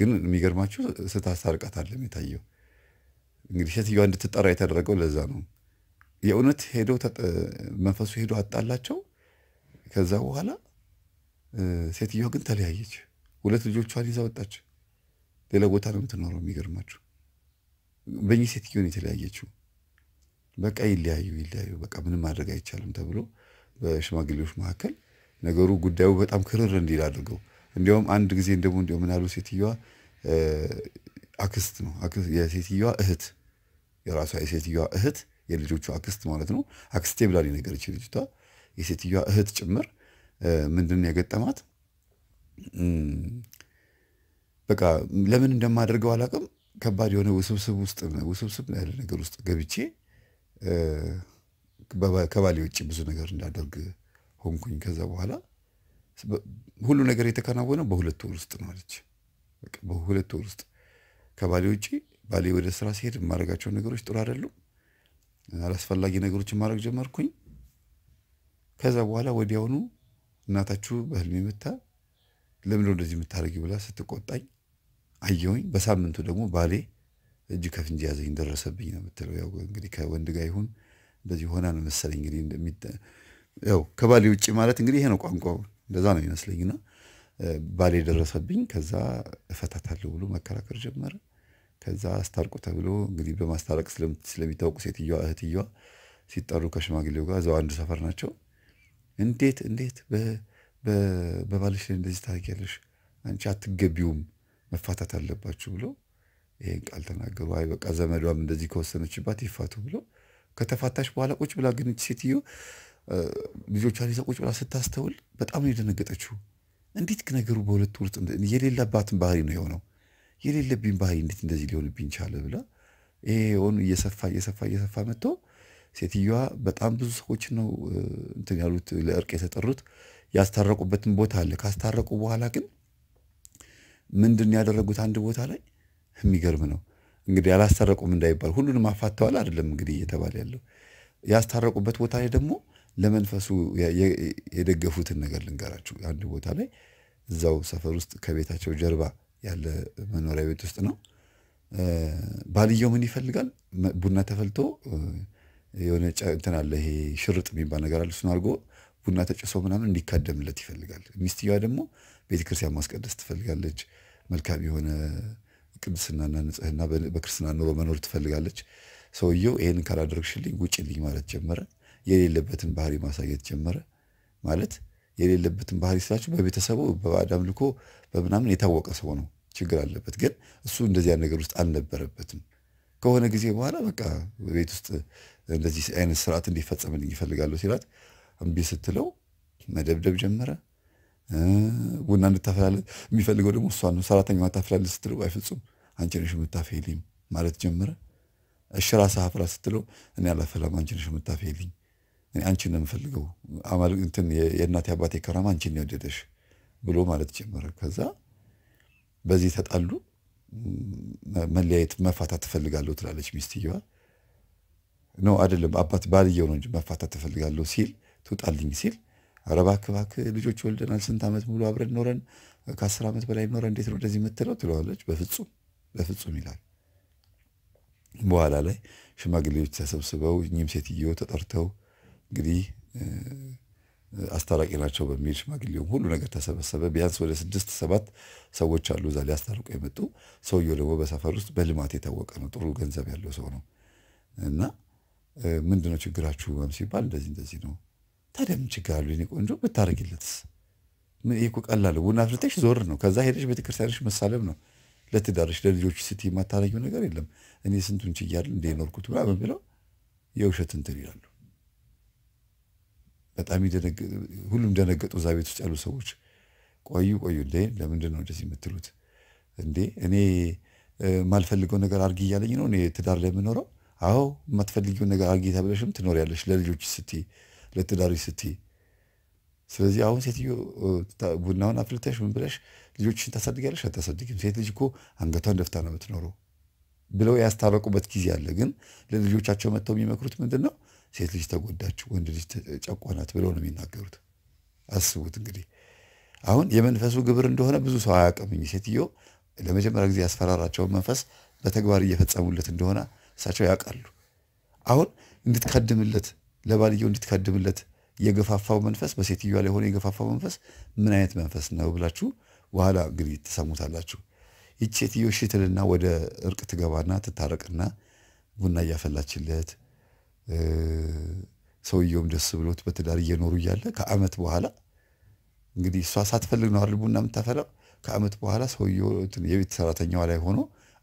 ግን የሚገርማችሁ ስታስታርቃት አለም የታየው። እንግዲህ ሴትዮዋ እንድትጠራ የተደረገው ለዛ ነው። የእውነት ሄዶ መንፈሱ ሄዶ አጣላቸው። ከዛ በኋላ ሴትዮዋ ግን ተለያየች። ሁለት ልጆቿን ይዛ ወጣች። ሌላ ቦታ ነው የምትኖረው። የሚገርማችሁ በእኚህ ሴትዮ ነው የተለያየችው። በቃ ይለያዩ ይለያዩ፣ በቃ ምንም ማድረግ አይቻልም ተብሎ በሽማግሌዎች መካከል ነገሩ ጉዳዩ በጣም ክርር እንዲል አድርገው እንዲያውም አንድ ጊዜ እንደሞ እንዲያው ምናሉ ሴትዮዋ አክስት ነው የሴትዮዋ እህት የራሷ የሴትዮዋ እህት የልጆቹ አክስት ማለት ነው። አክስቴ ብላ ነገረች ልጅቷ፣ የሴትዮዋ እህት ጭምር ምንድን ያገጠማት የገጠማት? በቃ ለምን እንደማደርገው አላውቅም። ከባድ የሆነ ውስብስብ ውስጥ ውስብስብ ያለ ነገር ውስጥ ገብቼ ከባሌ ውጭ ብዙ ነገር እንዳደርግ ሆንኩኝ። ከዛ በኋላ ሁሉ ነገር የተከናወነው በሁለት ወር ውስጥ ነው አለች። በሁለት ወር ውስጥ ከባሌ ውጭ ባሌ ወደ ስራ ሲሄድ የማደርጋቸው ነገሮች ጥሩ አይደሉም። አላስፈላጊ ነገሮችን ማድረግ ጀመርኩኝ። ከዛ በኋላ ወዲያውኑ እናታችሁ በህልሜ መታ ለምንድነው እንደዚህ የምታደርጊ ብላ ስትቆጣኝ አየውኝ። በሳምንቱ ደግሞ ባሌ እጅ ከፍንጅ ያዘኝ ደረሰብኝ ነው የምትለው። ያው እንግዲህ ከወንድ ጋር ይሁን እንደዚህ ሆና ነው መሰለኝ እንግዲህ ያው ከባሌ ውጭ ማለት እንግዲህ ይሄ ነው ቋንቋው፣ እንደዛ ነው ይመስለኝና ባሌ ደረሰብኝ። ከዛ እፈታታለሁ ብሎ መከራከር ጀመረ። ከዛ አስታርቁ ተብሎ እንግዲህ በማስታረቅ ስለሚታወቁ ሴትዮዋ እህትዮዋ ሲጠሩ ከሽማግሌው ጋር እዛው አንዱ ሰፈር ናቸው። እንዴት እንዴት በባልሽ እንደዚህ ታደርጊያለሽ? አንቺ አትገቢውም፣ መፋታት አለባችሁ ብሎ ይህን ቃል ተናገሩ። አይ በቃ ዘመዷም እንደዚህ ከወሰነችባት ይፋቱ ብሎ ከተፋታሽ በኋላ ቁጭ ብላ ግን ሴትዮ ልጆቿን ይዛ ቁጭ ብላ ስታስተውል በጣም ነው የደነገጠችው። እንዴት ነገሩ በሁለት ውስጥ የሌለባትን ባህሪ ነው የሆነው የሌለብኝ ባህሪ እንዴት እንደዚህ ሊሆንብኝ ቻለ ብላ ሆኑ እየሰፋ እየሰፋ እየሰፋ መጥቶ ሴትዮዋ በጣም ብዙ ሰዎች ነው እንትን ያሉት ለእርቅ የተጠሩት። ያስታረቁበትን ቦታ አለ። ካስታረቁ በኋላ ግን ምንድን ያደረጉት አንድ ቦታ ላይ የሚገርም ነው። እንግዲህ ያላስታረቁም እንዳይባል ሁሉንም አፋተዋል አይደለም እንግዲህ እየተባለ ያለው ያስታረቁበት ቦታ ላይ ደግሞ ለመንፈሱ የደገፉትን ነገር ልንገራችሁ። አንድ ቦታ ላይ እዛው ሰፈር ውስጥ ከቤታቸው ጀርባ ያለ መኖሪያ ቤት ውስጥ ነው። ባልየው ምን ይፈልጋል? ቡና ተፈልቶ የሆነ እንትን አለ ይሄ ሽርጥ የሚባል ነገር አለ። እሱን አድርጎ ቡና ተጭሶ ምናምን እንዲካደምለት ይፈልጋል። ሚስትየዋ ደግሞ ቤተክርስቲያን ማስቀደስ ትፈልጋለች። መልካም የሆነ ቅድስናና ንጽህና በክርስትና ኑሮ በመኖር ትፈልጋለች። ሰውየው ይህን ካላደረግሽልኝ ውጭልኝ ማለት ጀመረ። የሌለበትን ባህሪ ማሳየት ጀመረ ማለት የሌለበትን ባህሪ ስላቸው በቤተሰቡ በባዕድ አምልኮ በምናምን የታወቀ ሰው ነው፣ ችግር አለበት። ግን እሱ እንደዚያ ነገር ውስጥ አልነበረበትም። ከሆነ ጊዜ በኋላ በቃ በቤት ውስጥ እንደዚህ አይነት ስርዓት እንዲፈጸምልኝ ይፈልጋለሁ ሲላት እምቢ ስትለው መደብደብ ጀመረ። ቡና እንድታፈላለ የሚፈልገው ደግሞ እሷ ነው። ሰራተኛ ማታፈላለ ስትለው አይፈጹም አንቺ ነሽ ማለት ጀመረ። እሺ ራስህ ስትለው እኔ አላፈላም አንቺ ነሽ አንቺን ነው የምፈልገው እንትን የእናቴ አባቴ ከራማ አንቺን ነው የወደደሽ ብሎ ማለት ጀመረ። ከዛ በዚህ ተጣሉ። መለያየት መፋታት ትፈልጋለሁ ትላለች ሚስትየዋ። ነው አይደለም አባት ባልየው ነው እንጂ መፋታት ትፈልጋለሁ ሲል ትውጣልኝ ሲል ኧረ እባክህ እባክህ ልጆች ወልደናል፣ ስንት ዓመት ሙሉ አብረን ኖረን ከአስር ዓመት በላይ ኖረን እንዴት ነው እንደዚህ የምትለው ትለዋለች። በፍጹም በፍጹም ይላል። በኋላ ላይ ሽማግሌዎች ተሰብስበው እኚህም ሴትዮ ተጠርተው እንግዲህ አስታራቂ ናቸው በሚል ሽማግሌውም ሁሉ ነገር ተሰበሰበ። ቢያንስ ወደ ስድስት ሰባት ሰዎች አሉ እዛ ሊያስታርቁ የመጡ። ሰውየው ደግሞ በሰፈር ውስጥ በልማት የታወቀ ነው፣ ጥሩ ገንዘብ ያለው ሰው ነው እና ምንድነው ችግራችሁ ሲባል እንደዚህ እንደዚህ ነው። ታዲያ ምን ችግር አሉ የእኔ ቆንጆ ብታረጊለትስ? ይህ እኮ ቀላል ቡና አፍልተሽ ዞር ነው። ከዛ ሄደሽ ቤተክርስቲያንሽ መሳለም ነው። ለትዳርሽ ለልጆች ስትይ የማታረጊው ነገር የለም። እኔ ስንቱን ችያለሁ እንደ ኖርኩት ብላ ብለው የውሸት እንትን ይላሉ። በጣም ሁሉም ደነገጡ። እዛ ቤት ውስጥ ያሉ ሰዎች ቆዩ ቆዩ፣ እንዴ ለምንድን ነው እንደዚህ የምትሉት? እንዴ እኔ የማልፈልገው ነገር አርጊ እያለኝ ነው እኔ ትዳር ላይ የምኖረው? አዎ የማትፈልጊውን ነገር አርጊ ተብለሽም ትኖሪያለሽ፣ ለልጆች ስትይ፣ ለትዳሪ ስቲ። ስለዚህ አሁን ሴትዮ ቡናውን አፍልተሽ ምን ብለሽ ልጆችን ታሳድጊያለሽ? አታሳድጊም። ሴት ልጅ እኮ አንገቷን ደፍታ ነው የምትኖረው ብለው ያስታረቁበት ጊዜ አለ። ግን ለልጆቻቸው መጥተው የሚመክሩት ምንድን ነው? ሴት ልጅ ተጎዳች፣ ወንድ ልጅ ጨቆናት ብለው ነው የሚናገሩት። አስቡት እንግዲህ አሁን የመንፈሱ ግብር እንደሆነ ብዙ ሰው አያውቅም። ሴትዮ ለመጀመሪያ ጊዜ ያስፈራራቸውን መንፈስ በተግባር እየፈጸሙለት እንደሆነ እሳቸው ያውቃሉ። አሁን እንድትካድምለት ለባልየው እንድትካድምለት የገፋፋው መንፈስ በሴትዮዋ ላይ ሆነ የገፋፋው መንፈስ ምን አይነት መንፈስ ነው ብላችሁ በኋላ እንግዲህ ትሰሙታላችሁ። ይች ሴትዮ ሽትልና ወደ እርቅ ትገባና ትታረቅና ቡና እያፈላችለት ሰውየውም ደስ ብሎት በትዳር እየኖሩ እያለ ከአመት በኋላ እንግዲህ እሷ ሳትፈልግ ነው ቡና የምታፈላው። ከአመት በኋላ ሰውየው የቤት ሰራተኛዋ ላይ ሆኖ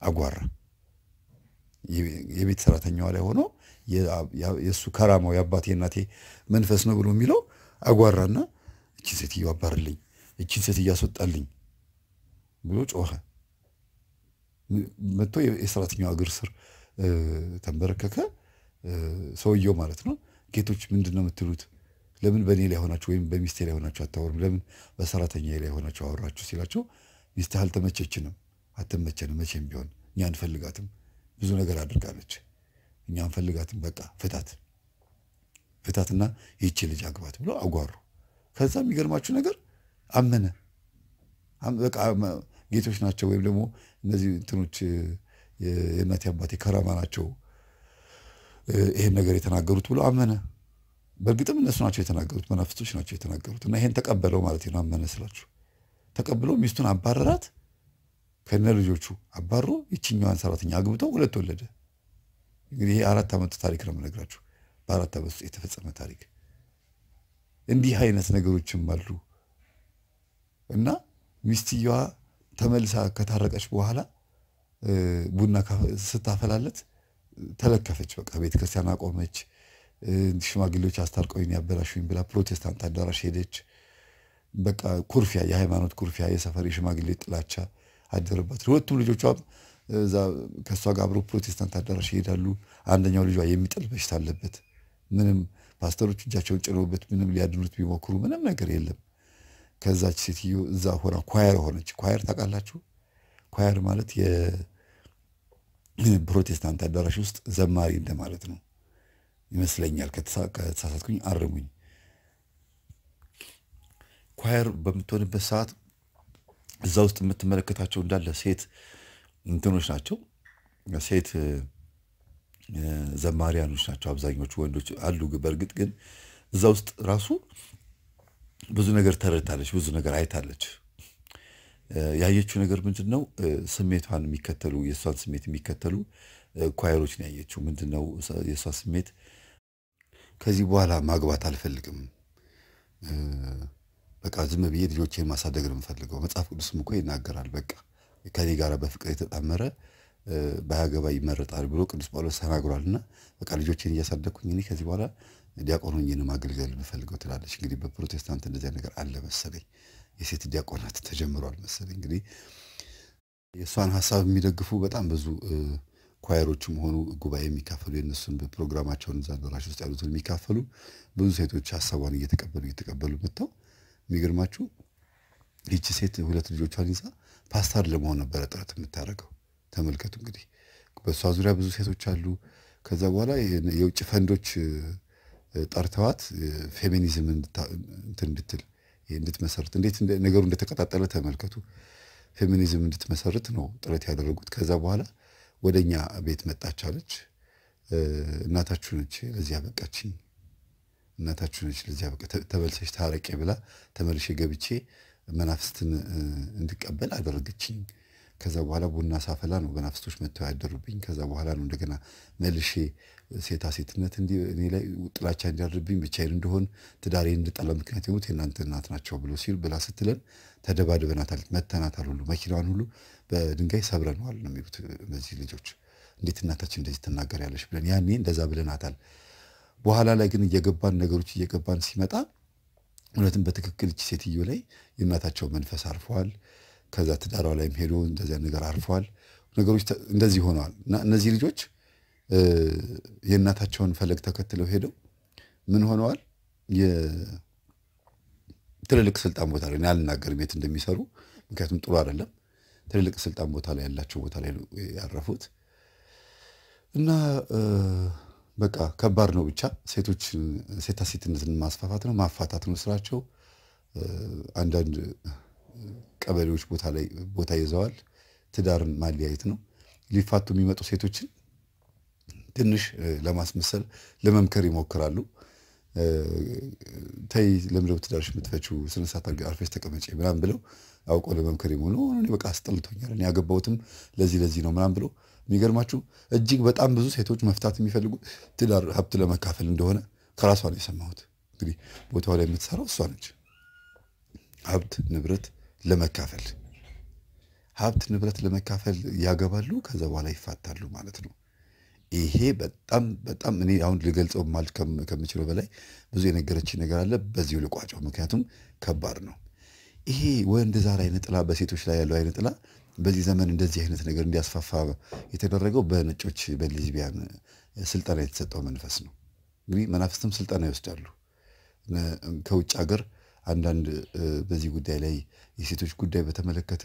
አጓራ። የቤት ሰራተኛዋ ላይ ሆኖ የእሱ ከራማው የአባቴ እናቴ መንፈስ ነው ብሎ የሚለው አጓራና እችን ሴትዮ አባርልኝ፣ እችን ሴት እያስወጣልኝ ብሎ ጮኸ። መጥቶ የሰራተኛዋ እግር ስር ተንበረከከ። ሰውየው ማለት ነው። ጌቶች ምንድን ነው የምትሉት? ለምን በእኔ ላይ ሆናችሁ ወይም በሚስቴ ላይ ሆናችሁ አታወሩም? ለምን በሰራተኛ ላይ ሆናችሁ አወራችሁ ሲላቸው ሚስትህ አልተመቸችንም፣ አትመቸንም፣ መቼም ቢሆን እኛ አንፈልጋትም፣ ብዙ ነገር አድርጋለች፣ እኛ አንፈልጋትም፣ በቃ ፍታት፣ ፍታትና ይህቺ ልጅ አግባት ብሎ አጓሩ። ከዛ የሚገርማችሁ ነገር አመነ። በቃ ጌቶች ናቸው ወይም ደግሞ እነዚህ እንትኖች የእናቴ አባቴ ከራማ ናቸው ይሄን ነገር የተናገሩት ብሎ አመነ። በእርግጥም እነሱ ናቸው የተናገሩት፣ መናፍስቶች ናቸው የተናገሩት እና ይሄን ተቀበለው ማለት ነው። አመነ ስላችሁ ተቀብሎ ሚስቱን አባረራት ከነ ልጆቹ አባሮ ይችኛዋን ሰራተኛ አግብተው ሁለት ወለደ። እንግዲህ ይሄ አራት ዓመቱ ታሪክ ነው የምነግራችሁ፣ በአራት ዓመት ውስጥ የተፈጸመ ታሪክ። እንዲህ አይነት ነገሮችም አሉ እና ሚስትየዋ ተመልሳ ከታረቀች በኋላ ቡና ስታፈላለት ተለከፈች። በቃ ቤተ ክርስቲያን አቆመች። ሽማግሌዎች አስታርቀኝ ያበላሹኝ ብላ ፕሮቴስታንት አዳራሽ ሄደች። በቃ ኩርፊያ፣ የሃይማኖት ኩርፊያ፣ የሰፈር የሽማግሌ ጥላቻ አደረባት። ሁለቱም ልጆቿ እዛ ከእሷ ጋር አብረው ፕሮቴስታንት አዳራሽ ይሄዳሉ። አንደኛው ልጇ የሚጥል በሽታ አለበት። ምንም ፓስተሮች እጃቸውን ጭነውበት ምንም ሊያድኑት ቢሞክሩ ምንም ነገር የለም። ከዛች ሴትዮ እዛ ሆና ኳየር ሆነች። ኳየር ታውቃላችሁ? ኳየር ማለት ፕሮቴስታንት አዳራሽ ውስጥ ዘማሪ እንደማለት ነው ይመስለኛል። ከተሳሳትኩኝ አርሙኝ። ኳየር በምትሆንበት ሰዓት እዛ ውስጥ የምትመለከታቸው እንዳለ ሴት እንትኖች ናቸው፣ ሴት ዘማሪያኖች ናቸው። አብዛኞቹ ወንዶች አሉ፣ በእርግጥ ግን እዛ ውስጥ ራሱ ብዙ ነገር ተረድታለች፣ ብዙ ነገር አይታለች። ያየችው ነገር ምንድን ነው? ስሜቷን የሚከተሉ የእሷን ስሜት የሚከተሉ ኳየሮች ነው ያየችው። ምንድን ነው የእሷ ስሜት? ከዚህ በኋላ ማግባት አልፈልግም፣ በቃ ዝም ብዬ ልጆቼን ማሳደግ ነው የምፈልገው። መጽሐፍ ቅዱስም እኮ ይናገራል፣ በቃ ከኔ ጋር በፍቅር የተጣመረ ባያገባ ይመረጣል ብሎ ቅዱስ ጳውሎስ ተናግሯል። እና በቃ ልጆቼን እያሳደግኩኝ እኔ ከዚህ በኋላ ዲያቆን ሆኜ ነው ማገልገል የምፈልገው ትላለች። እንግዲህ በፕሮቴስታንት እንደዚያ ነገር አለ መሰለኝ። የሴት ዲያቆናት ተጀምሯል መሰል እንግዲህ የእሷን ሀሳብ የሚደግፉ በጣም ብዙ ኳየሮችም ሆኑ ጉባኤ የሚካፈሉ የእነሱን በፕሮግራማቸውን እዛ አዳራሽ ውስጥ ያሉትን የሚካፈሉ ብዙ ሴቶች ሀሳቧን እየተቀበሉ እየተቀበሉ መጥተው የሚገርማችሁ ይቺ ሴት ሁለት ልጆቿን ይዛ ፓስተር ለመሆን ነበረ ጥረት የምታደርገው። ተመልከቱ እንግዲህ በእሷ ዙሪያ ብዙ ሴቶች አሉ። ከዛ በኋላ የውጭ ፈንዶች ጠርተዋት ፌሚኒዝም እንድትል እንድትመሰርት እንዴት ነገሩ እንደተቀጣጠለ ተመልከቱ። ፌሚኒዝም እንድትመሰርት ነው ጥረት ያደረጉት። ከዛ በኋላ ወደ እኛ ቤት መጣቻለች። እናታችሁ ነች ለዚህ ያበቃችኝ፣ እናታችሁ ነች ለዚህ ያበቃ፣ ተመልሰሽ ታረቄ ብላ ተመልሼ ገብቼ መናፍስትን እንድቀበል አደረገችኝ። ከዛ በኋላ ቡና ሳፈላ ነው መናፍስቶች መጥተው ያደሩብኝ። ከዛ በኋላ ነው እንደገና መልሼ ሴታ ሴትነት እኔ ላይ ጥላቻ እንዲያድርብኝ ብቻዬን እንደሆን ትዳሬን እንድጠላ ምክንያት የሆኑት የእናንተ እናት ናቸው ብሎ ሲል ብላ ስትለን ተደባድበናታል፣ መተናታል፣ ሁሉ መኪናዋን ሁሉ በድንጋይ ሰብረነዋል ነው የሚሉት እነዚህ ልጆች። እንዴት እናታችን እንደዚህ ትናገር ያለች ብለን ያኔ እንደዛ ብለናታል። በኋላ ላይ ግን እየገባን ነገሮች እየገባን ሲመጣ እውነትም በትክክል እቺ ሴትዮ ላይ የእናታቸው መንፈስ አርፈዋል። ከዛ ትዳሯ ላይም ሄዶ እንደዚያ ነገር አርፈዋል። ነገሮች እንደዚህ ሆነዋል እና እነዚህ ልጆች የእናታቸውን ፈለግ ተከትለው ሄደው ምን ሆነዋል? ትልልቅ ስልጣን ቦታ ላይ አልናገርም የት እንደሚሰሩ ምክንያቱም ጥሩ አይደለም። ትልልቅ ስልጣን ቦታ ላይ ያላቸው ቦታ ላይ ያረፉት እና በቃ ከባድ ነው። ብቻ ሴቶች ሴትነትን ማስፋፋት ነው ማፋታት ነው ስራቸው። አንዳንድ ቀበሌዎች ቦታ ላይ ቦታ ይዘዋል። ትዳርን ማለያየት ነው። ሊፋቱ የሚመጡ ሴቶችን ትንሽ ለማስመሰል ለመምከር ይሞክራሉ። ተይ ለምደው ትዳርሽ የምትፈችው ስነሳት አርፈሽ ተቀመጭ ምናምን ብለው አውቆ ለመምከር ይሞሉ እኔ በቃ አስጠልቶኛል፣ እኔ ያገባሁትም ለዚህ ለዚህ ነው ምናምን ብለው የሚገርማችሁ እጅግ በጣም ብዙ ሴቶች መፍታት የሚፈልጉት ትዳር ሀብት ለመካፈል እንደሆነ ከራሷ ነው የሰማሁት። እንግዲህ ቦታው ላይ የምትሰራው እሷ ነች። ሀብት ንብረት ለመካፈል ሀብት ንብረት ለመካፈል ያገባሉ፣ ከዛ በኋላ ይፋታሉ ማለት ነው። ይሄ በጣም በጣም እኔ አሁን ልገልጸው ማል ከምችለው በላይ ብዙ የነገረችኝ ነገር አለ። በዚሁ ልቋጨው፣ ምክንያቱም ከባድ ነው። ይሄ ወንድ ዛር አይነ ጥላ፣ በሴቶች ላይ ያለው አይነ ጥላ በዚህ ዘመን እንደዚህ አይነት ነገር እንዲያስፋፋ የተደረገው በነጮች በሌዝቢያን ስልጠና የተሰጠው መንፈስ ነው። እንግዲህ መናፍስትም ስልጠና ይወስዳሉ። ከውጭ ሀገር አንዳንድ በዚህ ጉዳይ ላይ የሴቶች ጉዳይ በተመለከተ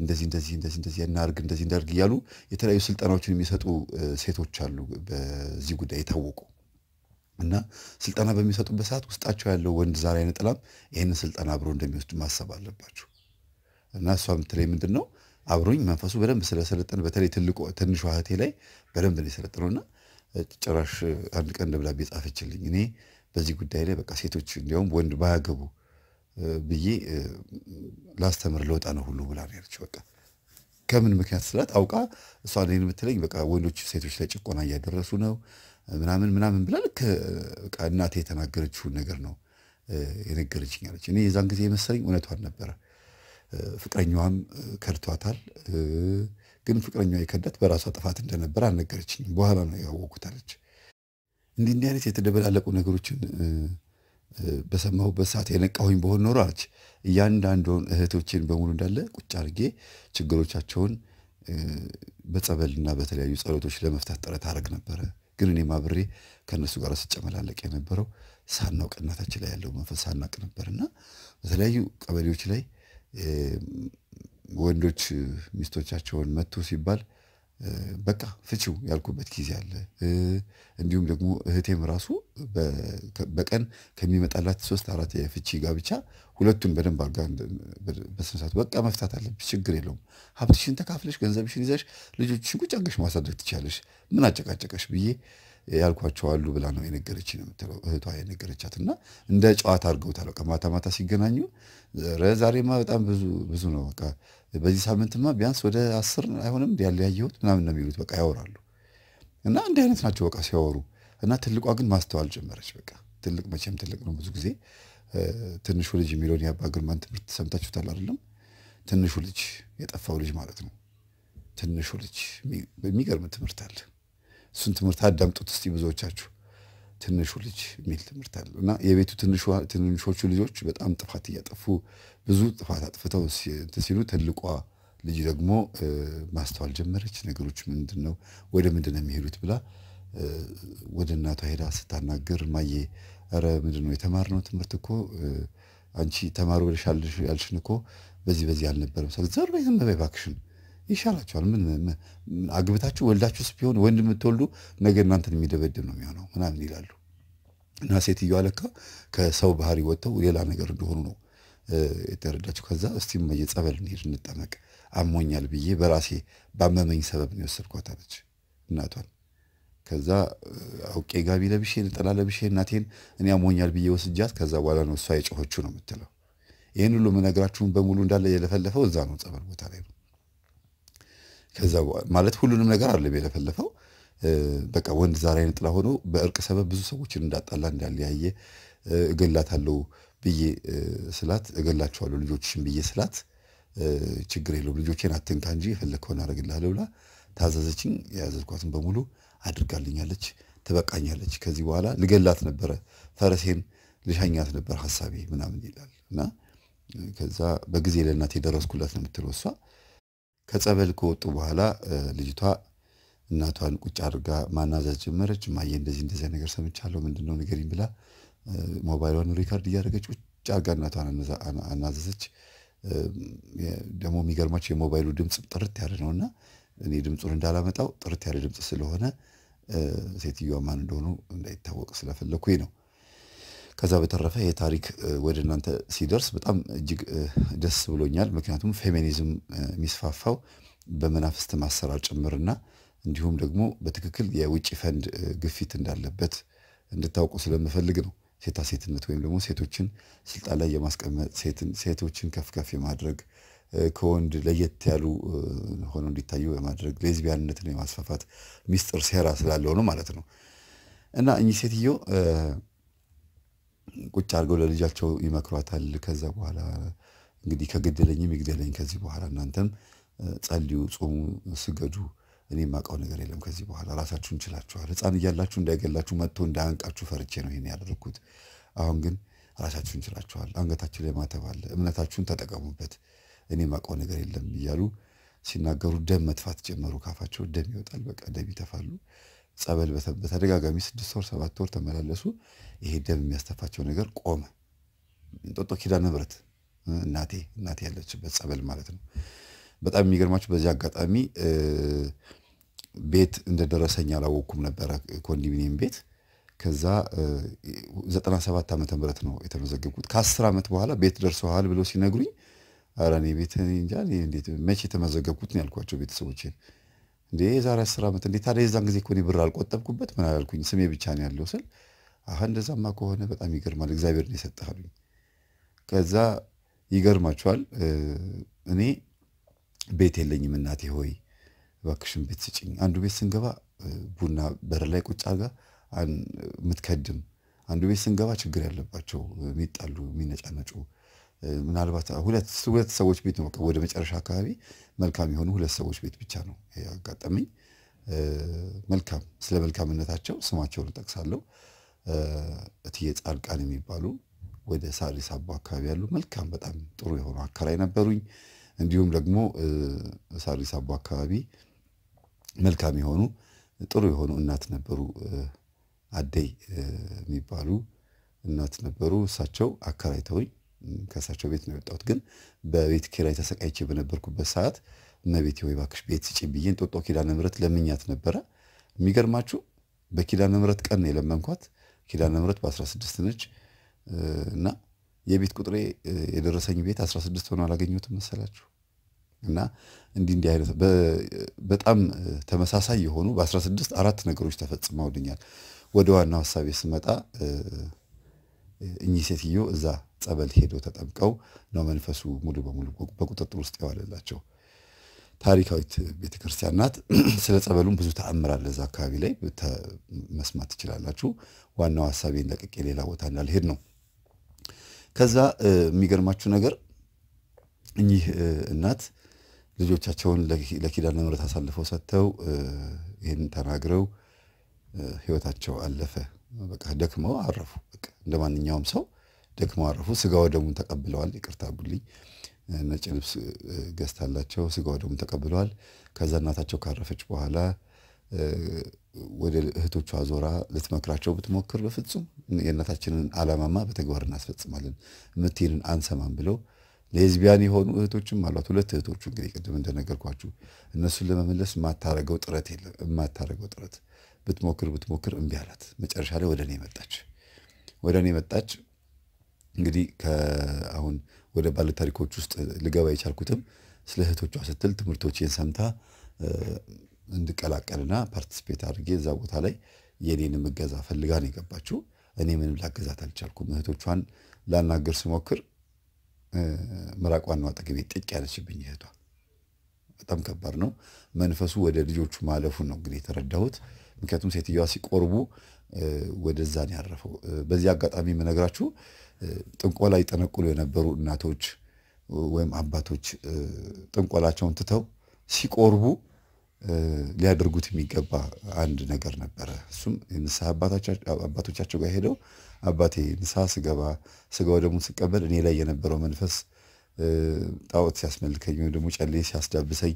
እንደዚህ እንደዚህ እንደዚህ እንደዚህ እናርግ እንደዚህ እንዳርግ እያሉ የተለያዩ ስልጠናዎችን የሚሰጡ ሴቶች አሉ በዚህ ጉዳይ የታወቁ እና ስልጠና በሚሰጡበት ሰዓት ውስጣቸው ያለው ወንድ ዛሬ አይነጥላም። ይህንን ስልጠና አብሮ እንደሚወስድ ማሰብ አለባቸው። እና እሷ የምትለኝ ምንድን ነው አብሮኝ መንፈሱ በደንብ ስለሰለጠን በተለይ ትልቁ ትንሿ እህቴ ላይ በደንብ ነው የሰለጠነው እና ጭራሽ አንድ ቀን ደብዳቤ ጻፈችልኝ። እኔ በዚህ ጉዳይ ላይ በቃ ሴቶች እንዲያውም ወንድ ባያገቡ ብዬ ላስተምር ለወጣ ነው ሁሉ ብላ ያለችው። በቃ ከምን ምክንያት ስላት አውቃ እሷ እኔን የምትለኝ በቃ ወንዶች ሴቶች ላይ ጭቆና እያደረሱ ነው ምናምን ምናምን ብላ ልክ እናቴ የተናገረችውን ነገር ነው የነገረችኝ አለች። እኔ የዛን ጊዜ የመሰለኝ እውነቷን ነበረ። ፍቅረኛዋም ከድቷታል። ግን ፍቅረኛዋ የከዳት በራሷ ጥፋት እንደነበረ አልነገረችኝም። በኋላ ነው ያወቅኩት አለች። እንዲህ እንዲህ አይነት የተደበላለቁ ነገሮችን በሰማሁበት ሰዓት የነቃሁኝ በሆን ኖሮ አለች። እያንዳንዱን እህቶችን በሙሉ እንዳለ ቁጭ አድርጌ ችግሮቻቸውን በጸበልና በተለያዩ ጸሎቶች ለመፍታት ጥረት አደረግ ነበረ። ግን እኔ ማብሬ ከእነሱ ጋር ስጨመላለቅ የነበረው ሳናውቅ እናታችን ላይ ያለው መንፈስ ሳናውቅ ነበርና በተለያዩ ቀበሌዎች ላይ ወንዶች ሚስቶቻቸውን መቶ ሲባል በቃ ፍቺው ያልኩበት ጊዜ አለ። እንዲሁም ደግሞ እህቴም ራሱ በቀን ከሚመጣላት ሶስት አራት የፍቺ ጋብቻ ሁለቱን በደንብ አድርጋ በስነሳት በቃ መፍታት አለብሽ፣ ችግር የለውም ሀብትሽን ተካፍለሽ ገንዘብሽን ይዘሽ ልጆችሽን ቁጭ አድርገሽ ማሳደግ ትቻለሽ፣ ምን አጨቃጨቀሽ ብዬ ያልኳቸው አሉ ብላ ነው የነገረች ነው የምትለው እህቷ የነገረቻት እና እንደ ጨዋታ አድርገውታል። በቃ ማታ ማታ ሲገናኙ ዛሬማ በጣም ብዙ ብዙ ነው በቃ በዚህ ሳምንትማ ቢያንስ ወደ አስር አይሆንም ያለያየሁት ምናምን ነው የሚሉት። በቃ ያወራሉ እና እንዲህ አይነት ናቸው በቃ ሲያወሩ እና ትልቋ ግን ማስተዋል ጀመረች። በቃ ትልቅ መቼም ትልቅ ነው። ብዙ ጊዜ ትንሹ ልጅ የሚለውን የአባ ግርማን ትምህርት ሰምታችሁታል አይደለም? ትንሹ ልጅ የጠፋው ልጅ ማለት ነው። ትንሹ ልጅ የሚገርም ትምህርት አለ። እሱን ትምህርት አዳምጡት እስቲ ብዙዎቻችሁ ትንሹ ልጅ የሚል ትምህርት አለው እና የቤቱ ትንሾቹ ልጆች በጣም ጥፋት እያጠፉ ብዙ ጥፋት አጥፍተው ሲሉ ትልቋ ልጅ ደግሞ ማስተዋል ጀመረች። ነገሮች ምንድን ነው ወደ ምንድን ነው የሚሄዱት ብላ ወደ እናቷ ሄዳ ስታናገር ማየ ረ ምንድን ነው የተማርነው ትምህርት እኮ አንቺ ተማሩ ብለሽ ያልሽን እኮ በዚህ በዚህ አልነበረም። ዝም በይ እባክሽን ይሻላቸዋል። ምን አግብታችሁ ወልዳችሁስ ቢሆን ወንድ የምትወልዱ ነገ እናንተን የሚደበድብ ነው የሚሆነው ምናምን ይላሉ። እና ሴትዮዋ ለካ ከሰው ባህሪ ወጥተው ሌላ ነገር እንደሆኑ ነው የተረዳችሁ። ከዛ እስቲ የጸበል ጸበል እንሄድ እንጠመቅ አሞኛል ብዬ በራሴ ባመመኝ ሰበብ ነው የወሰድኳት አለች እናቷን። ከዛ አውቄ ጋቢ ለብሼ ነጠላ ለብሼ እናቴን እኔ አሞኛል ብዬ ወስጃት፣ ከዛ በኋላ ነው እሷ የጮኸችው ነው የምትለው። ይህን ሁሉ መነግራችሁን በሙሉ እንዳለ የለፈለፈው እዛ ነው ጸበል ቦታ ላይ ነው። ከዛ ማለት ሁሉንም ነገር አለ የለፈለፈው በቃ ወንድ ዛሬ አይነ ጥላ ሆኖ በእርቅ ሰበብ ብዙ ሰዎችን እንዳጣላ እንዳለያየ እገላታለሁ ብዬ ስላት እገላቸዋለሁ ልጆችሽን ብዬ ስላት ችግር የለውም ልጆቼን አትንካ እንጂ የፈለግከውን አደርግልሃለሁ ብላ ታዘዘችኝ። የያዘዝኳትን በሙሉ አድርጋልኛለች፣ ትበቃኛለች። ከዚህ በኋላ ልገላት ነበረ፣ ፈረሴን ልሻኛት ነበር ሀሳቤ ምናምን ይላል እና ከዛ በጊዜ ለእናቴ የደረስኩላት ነው የምትለው እሷ ከጸበል ከወጡ በኋላ ልጅቷ እናቷን ቁጭ አድርጋ ማናዛዝ ጀመረች። ማየ እንደዚህ እንደዚያ ነገር ሰምቻለሁ ምንድነው ንገሪኝ ብላ ሞባይሏን ሪካርድ እያደረገች ቁጭ አድርጋ እናቷን አናዘዘች። ደግሞ የሚገርማቸው የሞባይሉ ድምፅ ጥርት ያለ ነው እና እኔ ድምፁን እንዳላመጣው ጥርት ያለ ድምፅ ስለሆነ ሴትዮዋ ማን እንደሆኑ እንዳይታወቅ ስለፈለኩኝ ነው። ከዛ በተረፈ የታሪክ ወደ እናንተ ሲደርስ በጣም እጅግ ደስ ብሎኛል። ምክንያቱም ፌሚኒዝም የሚስፋፋው በመናፍስት ማሰራር ጭምርና እንዲሁም ደግሞ በትክክል የውጭ ፈንድ ግፊት እንዳለበት እንድታውቁ ስለምፈልግ ነው። ሴታ ሴትነት ወይም ደግሞ ሴቶችን ስልጣን ላይ የማስቀመጥ ሴቶችን ከፍ ከፍ የማድረግ ከወንድ ለየት ያሉ ሆነው እንዲታዩ የማድረግ ሌዝቢያንነትን የማስፋፋት ሚስጥር ሴራ ስላለው ነው ማለት ነው እና እኚህ ሴትዮ ቁጭ አድርገው ለልጃቸው ይመክሯታል። ከዛ በኋላ እንግዲህ ከገደለኝም ይግደለኝ፣ ከዚህ በኋላ እናንተም ጸልዩ፣ ጾሙ፣ ስገዱ፣ እኔ የማውቀው ነገር የለም ከዚህ በኋላ ራሳችሁ እንችላችኋል። ህፃን እያላችሁ እንዳይገላችሁ መጥቶ እንዳያንቃችሁ ፈርቼ ነው ይሄን ያደረግኩት። አሁን ግን ራሳችሁ እንችላችኋል። አንገታችሁ ላይ ማተብ አለ፣ እምነታችሁን ተጠቀሙበት፣ እኔ የማውቀው ነገር የለም እያሉ ሲናገሩ ደም መትፋት ጀመሩ። ካፋቸው ደም ይወጣል። በቃ ደም ይተፋሉ። ጸበል በተደጋጋሚ ስድስት ወር ሰባት ወር ተመላለሱ። ይሄ ደም የሚያስተፋቸው ነገር ቆመ። ጦጦ ኪዳነ ምሕረት እናቴ እናቴ ያለችበት ጸበል ማለት ነው። በጣም የሚገርማችሁ በዚህ አጋጣሚ ቤት እንደደረሰኝ አላወቅኩም ነበረ፣ ኮንዶሚኒየም ቤት። ከዛ 97 ዓመተ ምህረት ነው የተመዘገብኩት። ከአስር ዓመት በኋላ ቤት ደርሰዋል ብለው ሲነግሩኝ ኧረ እኔ ቤት እንጃ እንዴት መቼ የተመዘገብኩት ነው ያልኳቸው ቤተሰቦቼን። እንዴ የዛሬ አስር ዓመት እንዴ ታዲያ የዛን ጊዜ እኮ ብር አልቆጠብኩበት ምን አላልኩኝ ስሜ ብቻ ነው ያለው ስል አሀ እንደዛማ ከሆነ በጣም ይገርማል እግዚአብሔር ነው የሰጠህ ከዛ ይገርማችኋል እኔ ቤት የለኝም እናቴ ሆይ እባክሽን ቤት ስጭኝ። አንዱ ቤት ስንገባ ቡና በር ላይ ቁጭ አርጋ የምትከድም አንዱ ቤት ስንገባ ችግር ያለባቸው የሚጣሉ የሚነጫነጩ ምናልባት ሁለት ሁለት ሰዎች ቤት ነው ወደ መጨረሻ አካባቢ መልካም የሆኑ ሁለት ሰዎች ቤት ብቻ ነው ያጋጠመኝ። መልካም ስለ መልካምነታቸው ስማቸውን ጠቅሳለሁ። እትዬ ጻድቃን የሚባሉ ወደ ሳሪስ አቦ አካባቢ ያሉ መልካም በጣም ጥሩ የሆኑ አከራይ ነበሩኝ። እንዲሁም ደግሞ ሳሪስ አቦ አካባቢ መልካም የሆኑ ጥሩ የሆኑ እናት ነበሩ። አደይ የሚባሉ እናት ነበሩ። እሳቸው አከራይተውኝ ከእሳቸው ቤት ነው የወጣሁት። ግን በቤት ኪራይ ተሰቃይቼ በነበርኩበት ሰዓት እመቤቴ ወይ እባክሽ ቤት ስጪ ብዬ እንጦጦ ኪዳነ ምሕረት ለምኛት ነበረ። የሚገርማችሁ በኪዳነ ምሕረት ቀን ነው የለመንኳት። ኪዳነ ምሕረት በ16 ነች እና የቤት ቁጥሬ የደረሰኝ ቤት 16 ሆኖ አላገኘሁትም መሰላችሁ። እና እንዲህ እንዲህ አይነት በጣም ተመሳሳይ የሆኑ በ16 አራት ነገሮች ተፈጽመውልኛል። ወደ ዋናው ሀሳቤ ስመጣ እኚህ ሴትዮ እዛ ጸበል ሄዶ ተጠምቀው ነው መንፈሱ ሙሉ በሙሉ በቁጥጥር ውስጥ የዋለላቸው። ታሪካዊት ቤተክርስቲያን ናት። ስለ ጸበሉም ብዙ ተአምር አለ እዛ አካባቢ ላይ መስማት ትችላላችሁ። ዋናው ሀሳቤን ለቅቄ ሌላ ቦታ እንዳልሄድ ነው። ከዛ የሚገርማችሁ ነገር እኚህ እናት ልጆቻቸውን ለኪዳነ ምሕረት አሳልፈው ሰጥተው ይህን ተናግረው ህይወታቸው አለፈ። በቃ ደክመው አረፉ። እንደ ማንኛውም ሰው ደክመው አረፉ። ስጋ ወደሙን ተቀብለዋል። ይቅርታ አድርጉልኝ። ነጭ ልብስ ገዝታላቸው ስጋ ወደሙን ተቀብለዋል። ከዛ እናታቸው ካረፈች በኋላ ወደ እህቶቿ ዞራ ልትመክራቸው ብትሞክር በፍጹም የእናታችንን አላማማ በተግባር እናስፈጽማለን፣ ምትሄድን አንሰማም ብለው ለህዝቢያን የሆኑ እህቶችም አሏት። ሁለት እህቶቹ እንግዲህ ቅድም እንደነገርኳችሁ እነሱን ለመመለስ የማታረገው ጥረት የለም። የማታረገው ጥረት ብትሞክር ብትሞክር እምቢ አላት። መጨረሻ ላይ ወደ እኔ መጣች። ወደ እኔ መጣች። እንግዲህ አሁን ወደ ባለ ታሪኮች ውስጥ ልገባ የቻልኩትም ስለ እህቶቿ ስትል ትምህርቶቼን ሰምታ እንድቀላቀልና ፓርቲስፔት አድርጌ እዛ ቦታ ላይ የኔንም እገዛ ፈልጋ ነው የገባችው። እኔ ምንም ላገዛት አልቻልኩም። እህቶቿን ላናገር ስሞክር ምራቋን ነው አጠገቤ ጥቅ ያለችብኝ እህቷ። በጣም ከባድ ነው። መንፈሱ ወደ ልጆቹ ማለፉን ነው እንግዲህ የተረዳሁት። ምክንያቱም ሴትዮዋ ሲቆርቡ ወደዛ ነው ያረፈው። በዚህ አጋጣሚ የምነግራችሁ ጥንቆላ ይጠነቁሉ የነበሩ እናቶች ወይም አባቶች ጥንቆላቸውን ትተው ሲቆርቡ ሊያደርጉት የሚገባ አንድ ነገር ነበረ። እሱም ንስሐ አባቶቻቸው ጋር ሄደው አባቴ ንስሐ ስገባ ስጋ ወደሙን ስቀበል እኔ ላይ የነበረው መንፈስ ጣዖት ሲያስመልከኝ ወይም ደግሞ ጨሌ ሲያስዳብሰኝ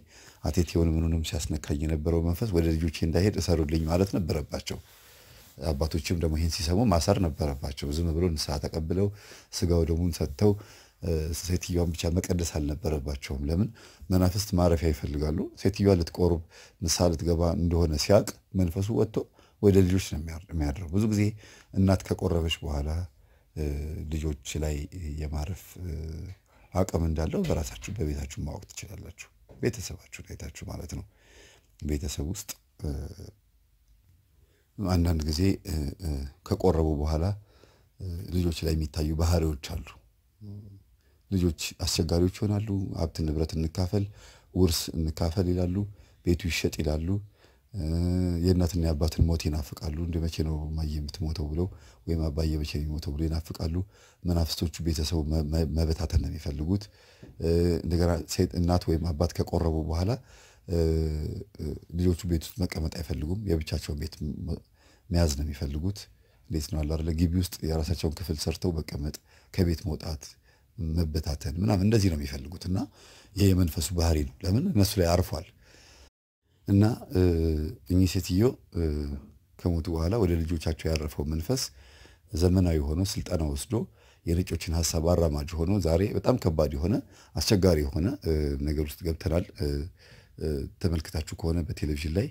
አቴት የሆነ ምንሆንም ሲያስነካኝ የነበረው መንፈስ ወደ ልጆቼ እንዳይሄድ እሰሩልኝ ማለት ነበረባቸው። አባቶችም ደግሞ ይህን ሲሰሙ ማሰር ነበረባቸው። ዝም ብሎ ንስሐ ተቀብለው ስጋው ደሙን ሰጥተው ሴትዮዋን ብቻ መቀደስ አልነበረባቸውም። ለምን መናፍስት ማረፊያ ይፈልጋሉ። ሴትዮዋ ልትቆርብ ንስሐ ልትገባ እንደሆነ ሲያውቅ መንፈሱ ወጥቶ ወደ ልጆች ነው የሚያድረው። ብዙ ጊዜ እናት ከቆረበች በኋላ ልጆች ላይ የማረፍ አቅም እንዳለው በራሳችሁ በቤታችሁ ማወቅ ትችላላችሁ። ቤተሰባችሁን አይታችሁ ማለት ነው። ቤተሰብ ውስጥ አንዳንድ ጊዜ ከቆረቡ በኋላ ልጆች ላይ የሚታዩ ባህሪዎች አሉ። ልጆች አስቸጋሪዎች ይሆናሉ። ሀብት ንብረት እንካፈል፣ ውርስ እንካፈል ይላሉ። ቤቱ ይሸጥ ይላሉ። የእናትና የአባትን ሞት ይናፍቃሉ። እንደ መቼ ነው ማየ የምትሞተው ብለው ወይም አባዬ መቼ ነው የሚሞተው ብለው ይናፍቃሉ። መናፍስቶቹ ቤተሰቡ መበታተን ነው የሚፈልጉት። እንደገና ሴት እናት ወይም አባት ከቆረቡ በኋላ ልጆቹ ቤት ውስጥ መቀመጥ አይፈልጉም። የብቻቸውን ቤት መያዝ ነው የሚፈልጉት። እንዴት ነው አለ ግቢ ውስጥ የራሳቸውን ክፍል ሰርተው መቀመጥ፣ ከቤት መውጣት፣ መበታተን ምናምን እንደዚህ ነው የሚፈልጉት እና ይህ የመንፈሱ ባህሪ ነው። ለምን እነሱ ላይ አርፏል። እና እኚህ ሴትዮ ከሞቱ በኋላ ወደ ልጆቻቸው ያረፈው መንፈስ ዘመናዊ ሆኖ ስልጠና ወስዶ የነጮችን ሀሳብ አራማጅ ሆኖ ዛሬ በጣም ከባድ የሆነ አስቸጋሪ የሆነ ነገር ውስጥ ገብተናል። ተመልክታችሁ ከሆነ በቴሌቪዥን ላይ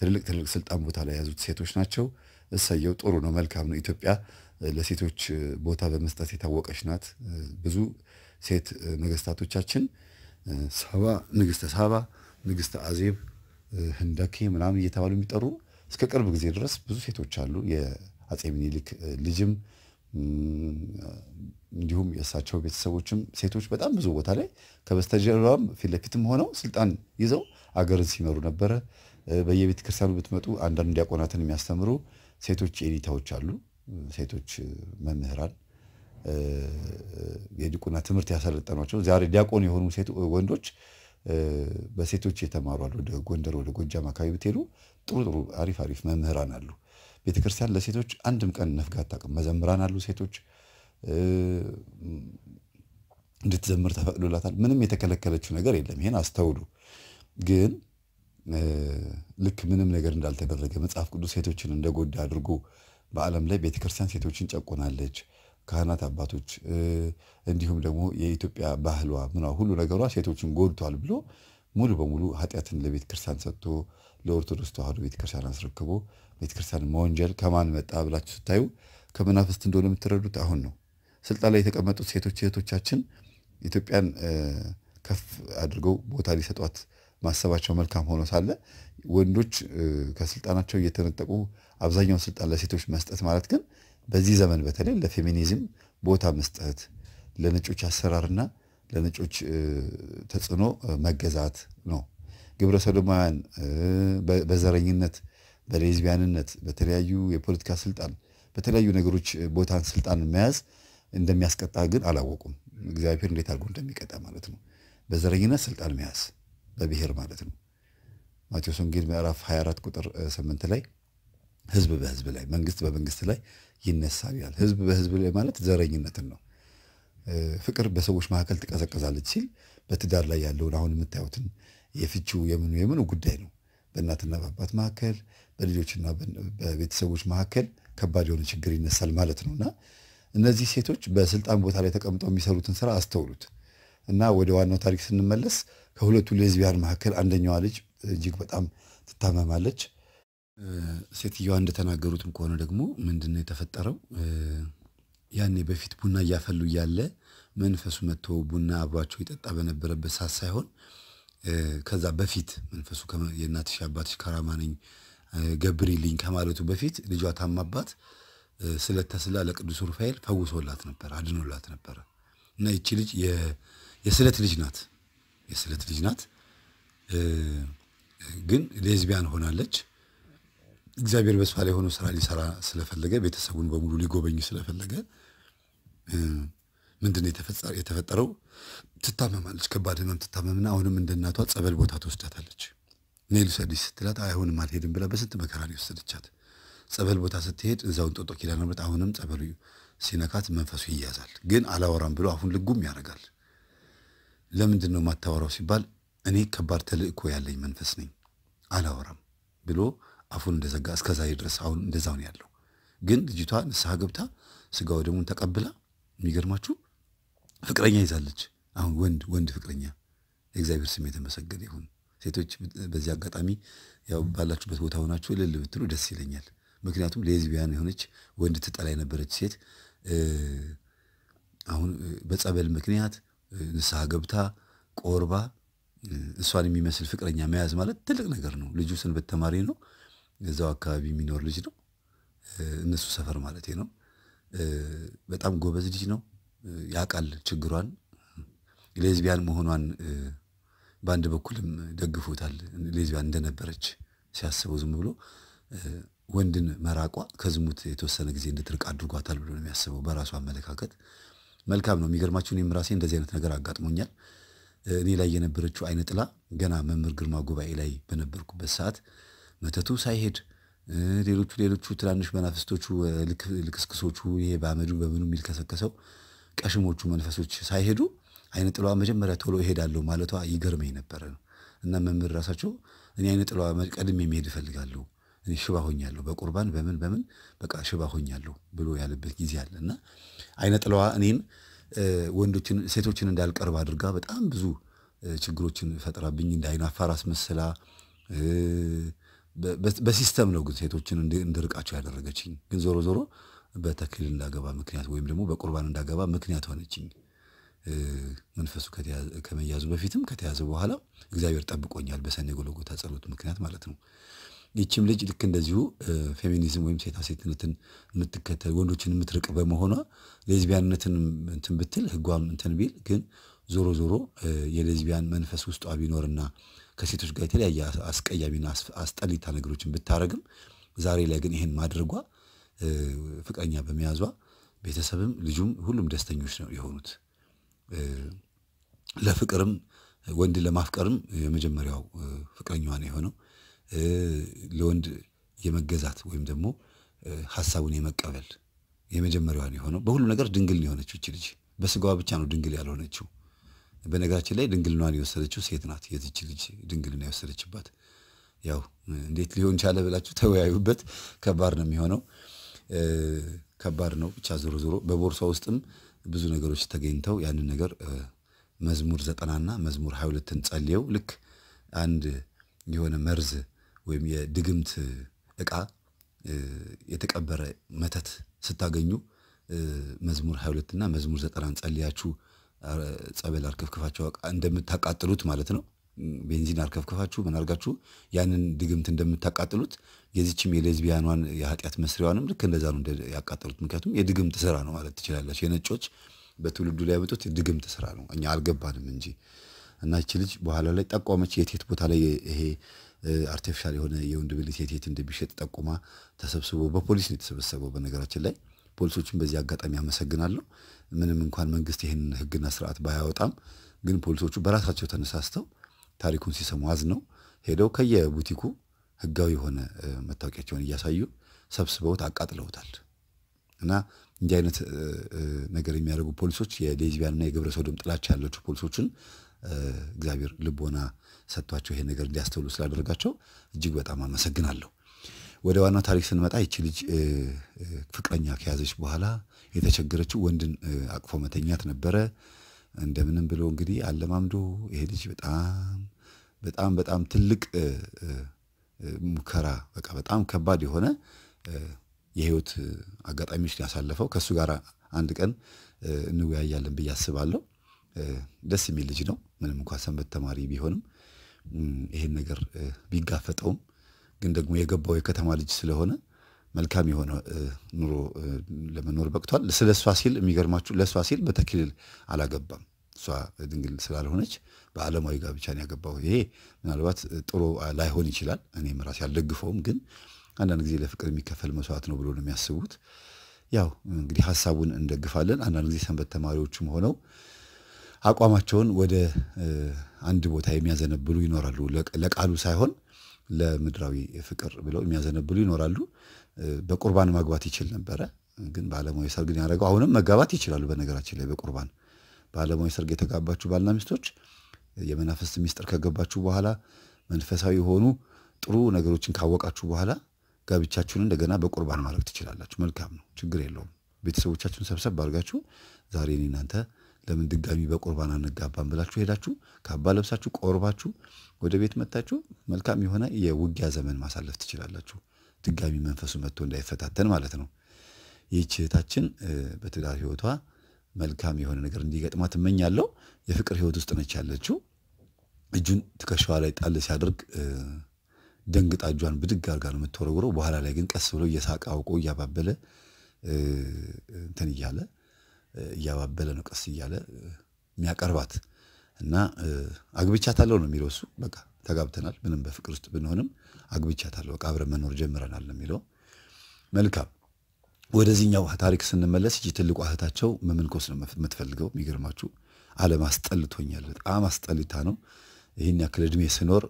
ትልልቅ ትልልቅ ስልጣን ቦታ ላይ የያዙት ሴቶች ናቸው። እሰየው፣ ጥሩ ነው፣ መልካም ነው። ኢትዮጵያ ለሴቶች ቦታ በመስጠት የታወቀች ናት። ብዙ ሴት ነገስታቶቻችን ሳባ፣ ንግስተ ሳባ፣ ንግስተ አዜብ ህንደኬ ምናምን እየተባሉ የሚጠሩ እስከ ቅርብ ጊዜ ድረስ ብዙ ሴቶች አሉ። የአጼ ምኒልክ ልጅም እንዲሁም የእሳቸው ቤተሰቦችም ሴቶች በጣም ብዙ ቦታ ላይ ከበስተጀርባም ፊት ለፊትም ሆነው ስልጣን ይዘው አገርን ሲመሩ ነበረ። በየቤተ ክርስቲያኑ ብትመጡ አንዳንድ ዲያቆናትን የሚያስተምሩ ሴቶች ኤሊታዎች አሉ። ሴቶች መምህራን የዲቁና ትምህርት ያሰለጠኗቸው ዛሬ ዲያቆን የሆኑ ወንዶች በሴቶች የተማሩ አሉ። ወደ ጎንደር ወደ ጎጃም አካባቢ ብትሄዱ ጥሩ ጥሩ አሪፍ አሪፍ መምህራን አሉ። ቤተክርስቲያን ለሴቶች አንድም ቀን ነፍጋ አታውቅም። መዘምራን አሉ። ሴቶች እንድትዘምር ተፈቅዶላታል። ምንም የተከለከለችው ነገር የለም። ይሄን አስተውሉ። ግን ልክ ምንም ነገር እንዳልተደረገ መጽሐፍ ቅዱስ ሴቶችን እንደጎዳ አድርጎ በዓለም ላይ ቤተክርስቲያን ሴቶችን ጨቆናለች ካህናት አባቶች እንዲሁም ደግሞ የኢትዮጵያ ባህሏ ምና ሁሉ ነገሯ ሴቶችን ጎድቷል ብሎ ሙሉ በሙሉ ኃጢአትን ለቤተ ክርስቲያን ሰጥቶ ለኦርቶዶክስ ተዋህዶ ቤተ ክርስቲያን አስረክቦ ቤተ ክርስቲያን መወንጀል ከማን መጣ ብላችሁ ስታዩ ከመናፍስት እንደሆነ የምትረዱት አሁን ነው። ስልጣን ላይ የተቀመጡት ሴቶች እህቶቻችን ኢትዮጵያን ከፍ አድርገው ቦታ ሊሰጧት ማሰባቸው መልካም ሆኖ ሳለ ወንዶች ከስልጣናቸው እየተነጠቁ አብዛኛውን ስልጣን ለሴቶች መስጠት ማለት ግን በዚህ ዘመን በተለይ ለፌሚኒዝም ቦታ መስጠት፣ ለነጮች አሰራርና ለነጮች ተጽዕኖ መገዛት ነው። ግብረ ሰዶማውያን በዘረኝነት፣ በሌዝቢያንነት፣ በተለያዩ የፖለቲካ ስልጣን፣ በተለያዩ ነገሮች ቦታን፣ ስልጣን መያዝ እንደሚያስቀጣ ግን አላወቁም። እግዚአብሔር እንዴት አድርጎ እንደሚቀጣ ማለት ነው። በዘረኝነት ስልጣን መያዝ በብሔር ማለት ነው። ማቴዎስ ወንጌል ምዕራፍ 24 ቁጥር 8 ላይ ህዝብ በህዝብ ላይ መንግስት በመንግስት ላይ ይነሳል ይላል። ህዝብ በህዝብ ላይ ማለት ዘረኝነትን ነው። ፍቅር በሰዎች መካከል ትቀዘቀዛለች ሲል በትዳር ላይ ያለውን አሁን የምታዩትን የፍቺው የምኑ የምኑ ጉዳይ ነው። በእናትና በአባት መካከል በልጆችና በቤተሰቦች መካከል ከባድ የሆነ ችግር ይነሳል ማለት ነው እና እነዚህ ሴቶች በስልጣን ቦታ ላይ ተቀምጠው የሚሰሩትን ስራ አስተውሉት እና ወደ ዋናው ታሪክ ስንመለስ ከሁለቱ ሌዝቢያን መካከል አንደኛዋ ልጅ እጅግ በጣም ትታመማለች። ሴትየዋ እንደተናገሩትም ከሆነ ደግሞ ምንድነው የተፈጠረው? ያኔ በፊት ቡና እያፈሉ እያለ መንፈሱ መጥቶ ቡና አብሯቸው ይጠጣ በነበረበት ሰዓት ሳይሆን ከዛ በፊት መንፈሱ የእናትሽ አባትሽ ካራማ ነኝ ገብሪልኝ ከማለቱ በፊት ልጇ ታማባት ስለት ተስላ ለቅዱስ ሩፋኤል ፈውሶላት ነበር፣ አድኖላት ነበረ። እና ይቺ ልጅ የስለት ልጅ ናት፣ የስለት ልጅ ናት፣ ግን ሌዝቢያን ሆናለች። እግዚአብሔር በስፋ ላይ ሆኖ ስራ ሊሰራ ስለፈለገ ቤተሰቡን በሙሉ ሊጎበኝ ስለፈለገ ምንድን ነው የተፈጠረው? ትታመማለች። ከባድ ህመም ትታመምና አሁንም እንደ እናቷ ጸበል ቦታ ትወስዳታለች። እኔ ልውሰድሽ ስትላት አይሆንም አልሄድም ብላ በስንት መከራ ነው የወሰደቻት። ጸበል ቦታ ስትሄድ እዛውን ጦጦ ኪዳነ ምሕረት አሁንም ጸበሉ ሲነካት መንፈሱ ይያዛል። ግን አላወራም ብሎ አሁን ልጉም ያደርጋል። ለምንድን ነው የማታወራው ሲባል እኔ ከባድ ተልእኮ ያለኝ መንፈስ ነኝ አላወራም ብሎ አፉን እንደዘጋ እስከዛ ድረስ አሁን እንደዛው ነው ያለው። ግን ልጅቷ ንስሐ ገብታ ስጋው ደሙን ተቀብላ የሚገርማችሁ ፍቅረኛ ይዛለች። አሁን ወንድ ወንድ ፍቅረኛ የእግዚአብሔር ስም የተመሰገነ ይሁን። ሴቶች በዚህ አጋጣሚ ያው ባላችሁበት ቦታ ሆናችሁ እልል ብትሉ ደስ ይለኛል። ምክንያቱም ሌዝቢያን የሆነች ወንድ ትጠላ የነበረች ሴት አሁን በጸበል ምክንያት ንስሐ ገብታ ቆርባ እሷን የሚመስል ፍቅረኛ መያዝ ማለት ትልቅ ነገር ነው። ልጁ ስንበት ተማሪ ነው። እዛው አካባቢ የሚኖር ልጅ ነው። እነሱ ሰፈር ማለት ነው። በጣም ጎበዝ ልጅ ነው። ያውቃል ችግሯን፣ ሌዝቢያን መሆኗን በአንድ በኩልም ደግፎታል። ሌዝቢያን እንደነበረች ሲያስበው ዝም ብሎ ወንድን መራቋ ከዝሙት የተወሰነ ጊዜ እንድትርቅ አድርጓታል ብሎ ነው የሚያስበው በራሱ አመለካከት። መልካም ነው። የሚገርማችሁ እኔም ራሴ እንደዚህ አይነት ነገር አጋጥሞኛል። እኔ ላይ የነበረችው አይነ ጥላ ገና መምህር ግርማ ጉባኤ ላይ በነበርኩበት ሰዓት መተቱ ሳይሄድ ሌሎቹ ሌሎቹ ትናንሽ መናፍስቶቹ ልክስክሶቹ ይሄ በአመዱ በምኑ የሚልከሰከሰው ቀሽሞቹ መንፈሶች ሳይሄዱ አይነ ጥሏ መጀመሪያ ቶሎ እሄዳለሁ ማለቷ ይገርመኝ ነበረ ነው እና መምህር ራሳቸው እኔ አይነ ጥሏ ቀድሜ መሄድ እፈልጋለሁ እኔ ሽባ ሆኛለሁ በቁርባን በምን በምን በቃ ሽባ ሆኛለሁ ብሎ ያለበት ጊዜ አለ እና አይነ ጥለዋ እኔን ወንዶችን ሴቶችን እንዳልቀርብ አድርጋ በጣም ብዙ ችግሮችን ፈጥራብኝ እንደ አይናፋር አስመስላ በሲስተም ነው ግን ሴቶችን እንድርቃቸው ያደረገችኝ። ግን ዞሮ ዞሮ በተክሊል እንዳገባ ምክንያት ወይም ደግሞ በቁርባን እንዳገባ ምክንያት ሆነችኝ። መንፈሱ ከመያዙ በፊትም ከተያዘ በኋላ እግዚአብሔር ጠብቆኛል፣ በሰኔ ጎልጎታ ጸሎት ምክንያት ማለት ነው። ይችም ልጅ ልክ እንደዚሁ ፌሚኒዝም ወይም ሴታ ሴትነትን የምትከተል ወንዶችን የምትርቅ በመሆኗ ሌዝቢያንነትን እንትን ብትል ህጓም እንትን ቢል ግን ዞሮ ዞሮ የሌዝቢያን መንፈስ ውስጧ ቢኖርና ከሴቶች ጋር የተለያየ አስቀያሚና አስጠሊታ ነገሮችን ብታረግም ዛሬ ላይ ግን ይሄን ማድረጓ ፍቅረኛ በመያዟ ቤተሰብም ልጁም ሁሉም ደስተኞች ነው የሆኑት። ለፍቅርም ወንድ ለማፍቀርም የመጀመሪያው ፍቅረኛዋ ነው የሆነው። ለወንድ የመገዛት ወይም ደግሞ ሀሳቡን የመቀበል የመጀመሪያዋ ነው የሆነው። በሁሉ ነገር ድንግል ነው የሆነችው ልጅ። በስጋዋ ብቻ ነው ድንግል ያልሆነችው። በነገራችን ላይ ድንግልናን የወሰደችው ሴት ናት። የዚች ልጅ ድንግልና የወሰደችባት ያው እንዴት ሊሆን ቻለ ብላችሁ ተወያዩበት። ከባድ ነው የሚሆነው፣ ከባድ ነው። ብቻ ዞሮ ዞሮ በቦርሷ ውስጥም ብዙ ነገሮች ተገኝተው ያንን ነገር መዝሙር ዘጠናና መዝሙር ሀያ ሁለትን ጸልየው ልክ አንድ የሆነ መርዝ ወይም የድግምት እቃ የተቀበረ መተት ስታገኙ መዝሙር ሀያ ሁለትና መዝሙር ዘጠናን ጸልያችሁ ጸበል አርከፍክፋችሁ እንደምታቃጥሉት ማለት ነው። ቤንዚን አርከፍክፋችሁ ምን አርጋችሁ ያንን ድግምት እንደምታቃጥሉት የዚችም የሌዝቢያኗን የኃጢአት መስሪያዋንም ልክ እንደዛ ነው ያቃጠሉት። ምክንያቱም የድግምት ስራ ነው ማለት ትችላላችሁ። የነጮች በትውልዱ ላይ ያመጡት የድግምት ስራ ነው። እኛ አልገባንም እንጂ እና ይቺ ልጅ በኋላ ላይ ጠቋመች። የቴት ቦታ ላይ ይሄ አርቲፊሻል የሆነ የወንድ ብልት የቴት እንደሚሸጥ ጠቁማ ተሰብስቦ በፖሊስ ነው የተሰበሰበው። በነገራችን ላይ ፖሊሶችን በዚህ አጋጣሚ አመሰግናለሁ። ምንም እንኳን መንግስት ይህን ህግና ስርዓት ባያወጣም ግን ፖሊሶቹ በራሳቸው ተነሳስተው ታሪኩን ሲሰሙ አዝነው ሄደው ከየቡቲኩ ህጋዊ የሆነ መታወቂያቸውን እያሳዩ ሰብስበውት አቃጥለውታል። እና እንዲህ አይነት ነገር የሚያደርጉ ፖሊሶች የሌዝቢያንና የግብረ ሰዶም ጥላቻ ያላቸው ፖሊሶችን እግዚአብሔር ልቦና ሰጥቷቸው ይሄ ነገር እንዲያስተውሉ ስላደረጋቸው እጅግ በጣም አመሰግናለሁ። ወደ ዋናው ታሪክ ስንመጣ ይቺ ልጅ ፍቅረኛ ከያዘች በኋላ የተቸገረችው ወንድን አቅፎ መተኛት ነበረ። እንደምንም ብሎ እንግዲህ አለማምዶ ይሄ ልጅ በጣም በጣም በጣም ትልቅ ሙከራ በቃ በጣም ከባድ የሆነ የህይወት አጋጣሚዎች ያሳለፈው ከእሱ ጋር አንድ ቀን እንወያያለን ብዬ አስባለሁ። ደስ የሚል ልጅ ነው። ምንም እንኳ ሰንበት ተማሪ ቢሆንም ይሄን ነገር ቢጋፈጠውም ግን ደግሞ የገባው የከተማ ልጅ ስለሆነ መልካም የሆነ ኑሮ ለመኖር በቅቷል። ስለ ሲል የሚገርማችሁ ለሷ ሲል በተክሊል አላገባም። እሷ ድንግል ስላልሆነች በዓለማዊ ጋብቻ ነው ያገባው። ይሄ ምናልባት ጥሩ ላይሆን ይችላል። እኔም ራሴ አልደግፈውም። ግን አንዳንድ ጊዜ ለፍቅር የሚከፈል መስዋዕት ነው ብሎ ነው የሚያስቡት። ያው እንግዲህ ሀሳቡን እንደግፋለን። አንዳንድ ጊዜ ሰንበት ተማሪዎቹም ሆነው አቋማቸውን ወደ አንድ ቦታ የሚያዘነብሉ ይኖራሉ። ለቃሉ ሳይሆን ለምድራዊ ፍቅር ብለው የሚያዘነብሉ ይኖራሉ። በቁርባን ማግባት ይችል ነበረ፣ ግን ባለሙያዊ ሰርግ ያደረገው አሁንም መጋባት ይችላሉ። በነገራችን ላይ በቁርባን ባለሙያዊ ሰርግ የተጋባችሁ ባልና ሚስቶች የመናፍስት ሚስጥር ከገባችሁ በኋላ መንፈሳዊ የሆኑ ጥሩ ነገሮችን ካወቃችሁ በኋላ ጋብቻችሁን እንደገና በቁርባን ማድረግ ትችላላችሁ። መልካም ነው፣ ችግር የለውም። ቤተሰቦቻችሁን ሰብሰብ አድርጋችሁ ዛሬ እናንተ ለምን ድጋሚ በቁርባን አንጋባም ብላችሁ ሄዳችሁ ካባ ለብሳችሁ ቆርባችሁ ወደ ቤት መታችሁ መልካም የሆነ የውጊያ ዘመን ማሳለፍ ትችላላችሁ። ድጋሚ መንፈሱ መጥቶ እንዳይፈታተን ማለት ነው። ይህች እህታችን በትዳር ህይወቷ መልካም የሆነ ነገር እንዲገጥማ ትመኛለሁ። የፍቅር ህይወት ውስጥ ነች ያለችው። እጁን ትከሻዋ ላይ ጣል ሲያደርግ ደንግጣ እጇን ብድግ አድርጋ ነው የምትወረውረው። በኋላ ላይ ግን ቀስ ብሎ እየሳቀ አውቆ እያባበለ እንትን እያለ እያባበለ ነው ቀስ እያለ የሚያቀርባት እና አግብቻታለሁ ነው የሚለው እሱ። በቃ ተጋብተናል፣ ምንም በፍቅር ውስጥ ብንሆንም አግብቻታለሁ፣ በቃ አብረን መኖር ጀምረናል የሚለው መልካም። ወደዚህኛው ታሪክ ስንመለስ ይቺ ትልቁ እህታቸው መመንኮስ ነው የምትፈልገው። የሚገርማችሁ አለም አስጠልቶኛል፣ በጣም አስጠልታ ነው። ይህን ያክል እድሜ ስኖር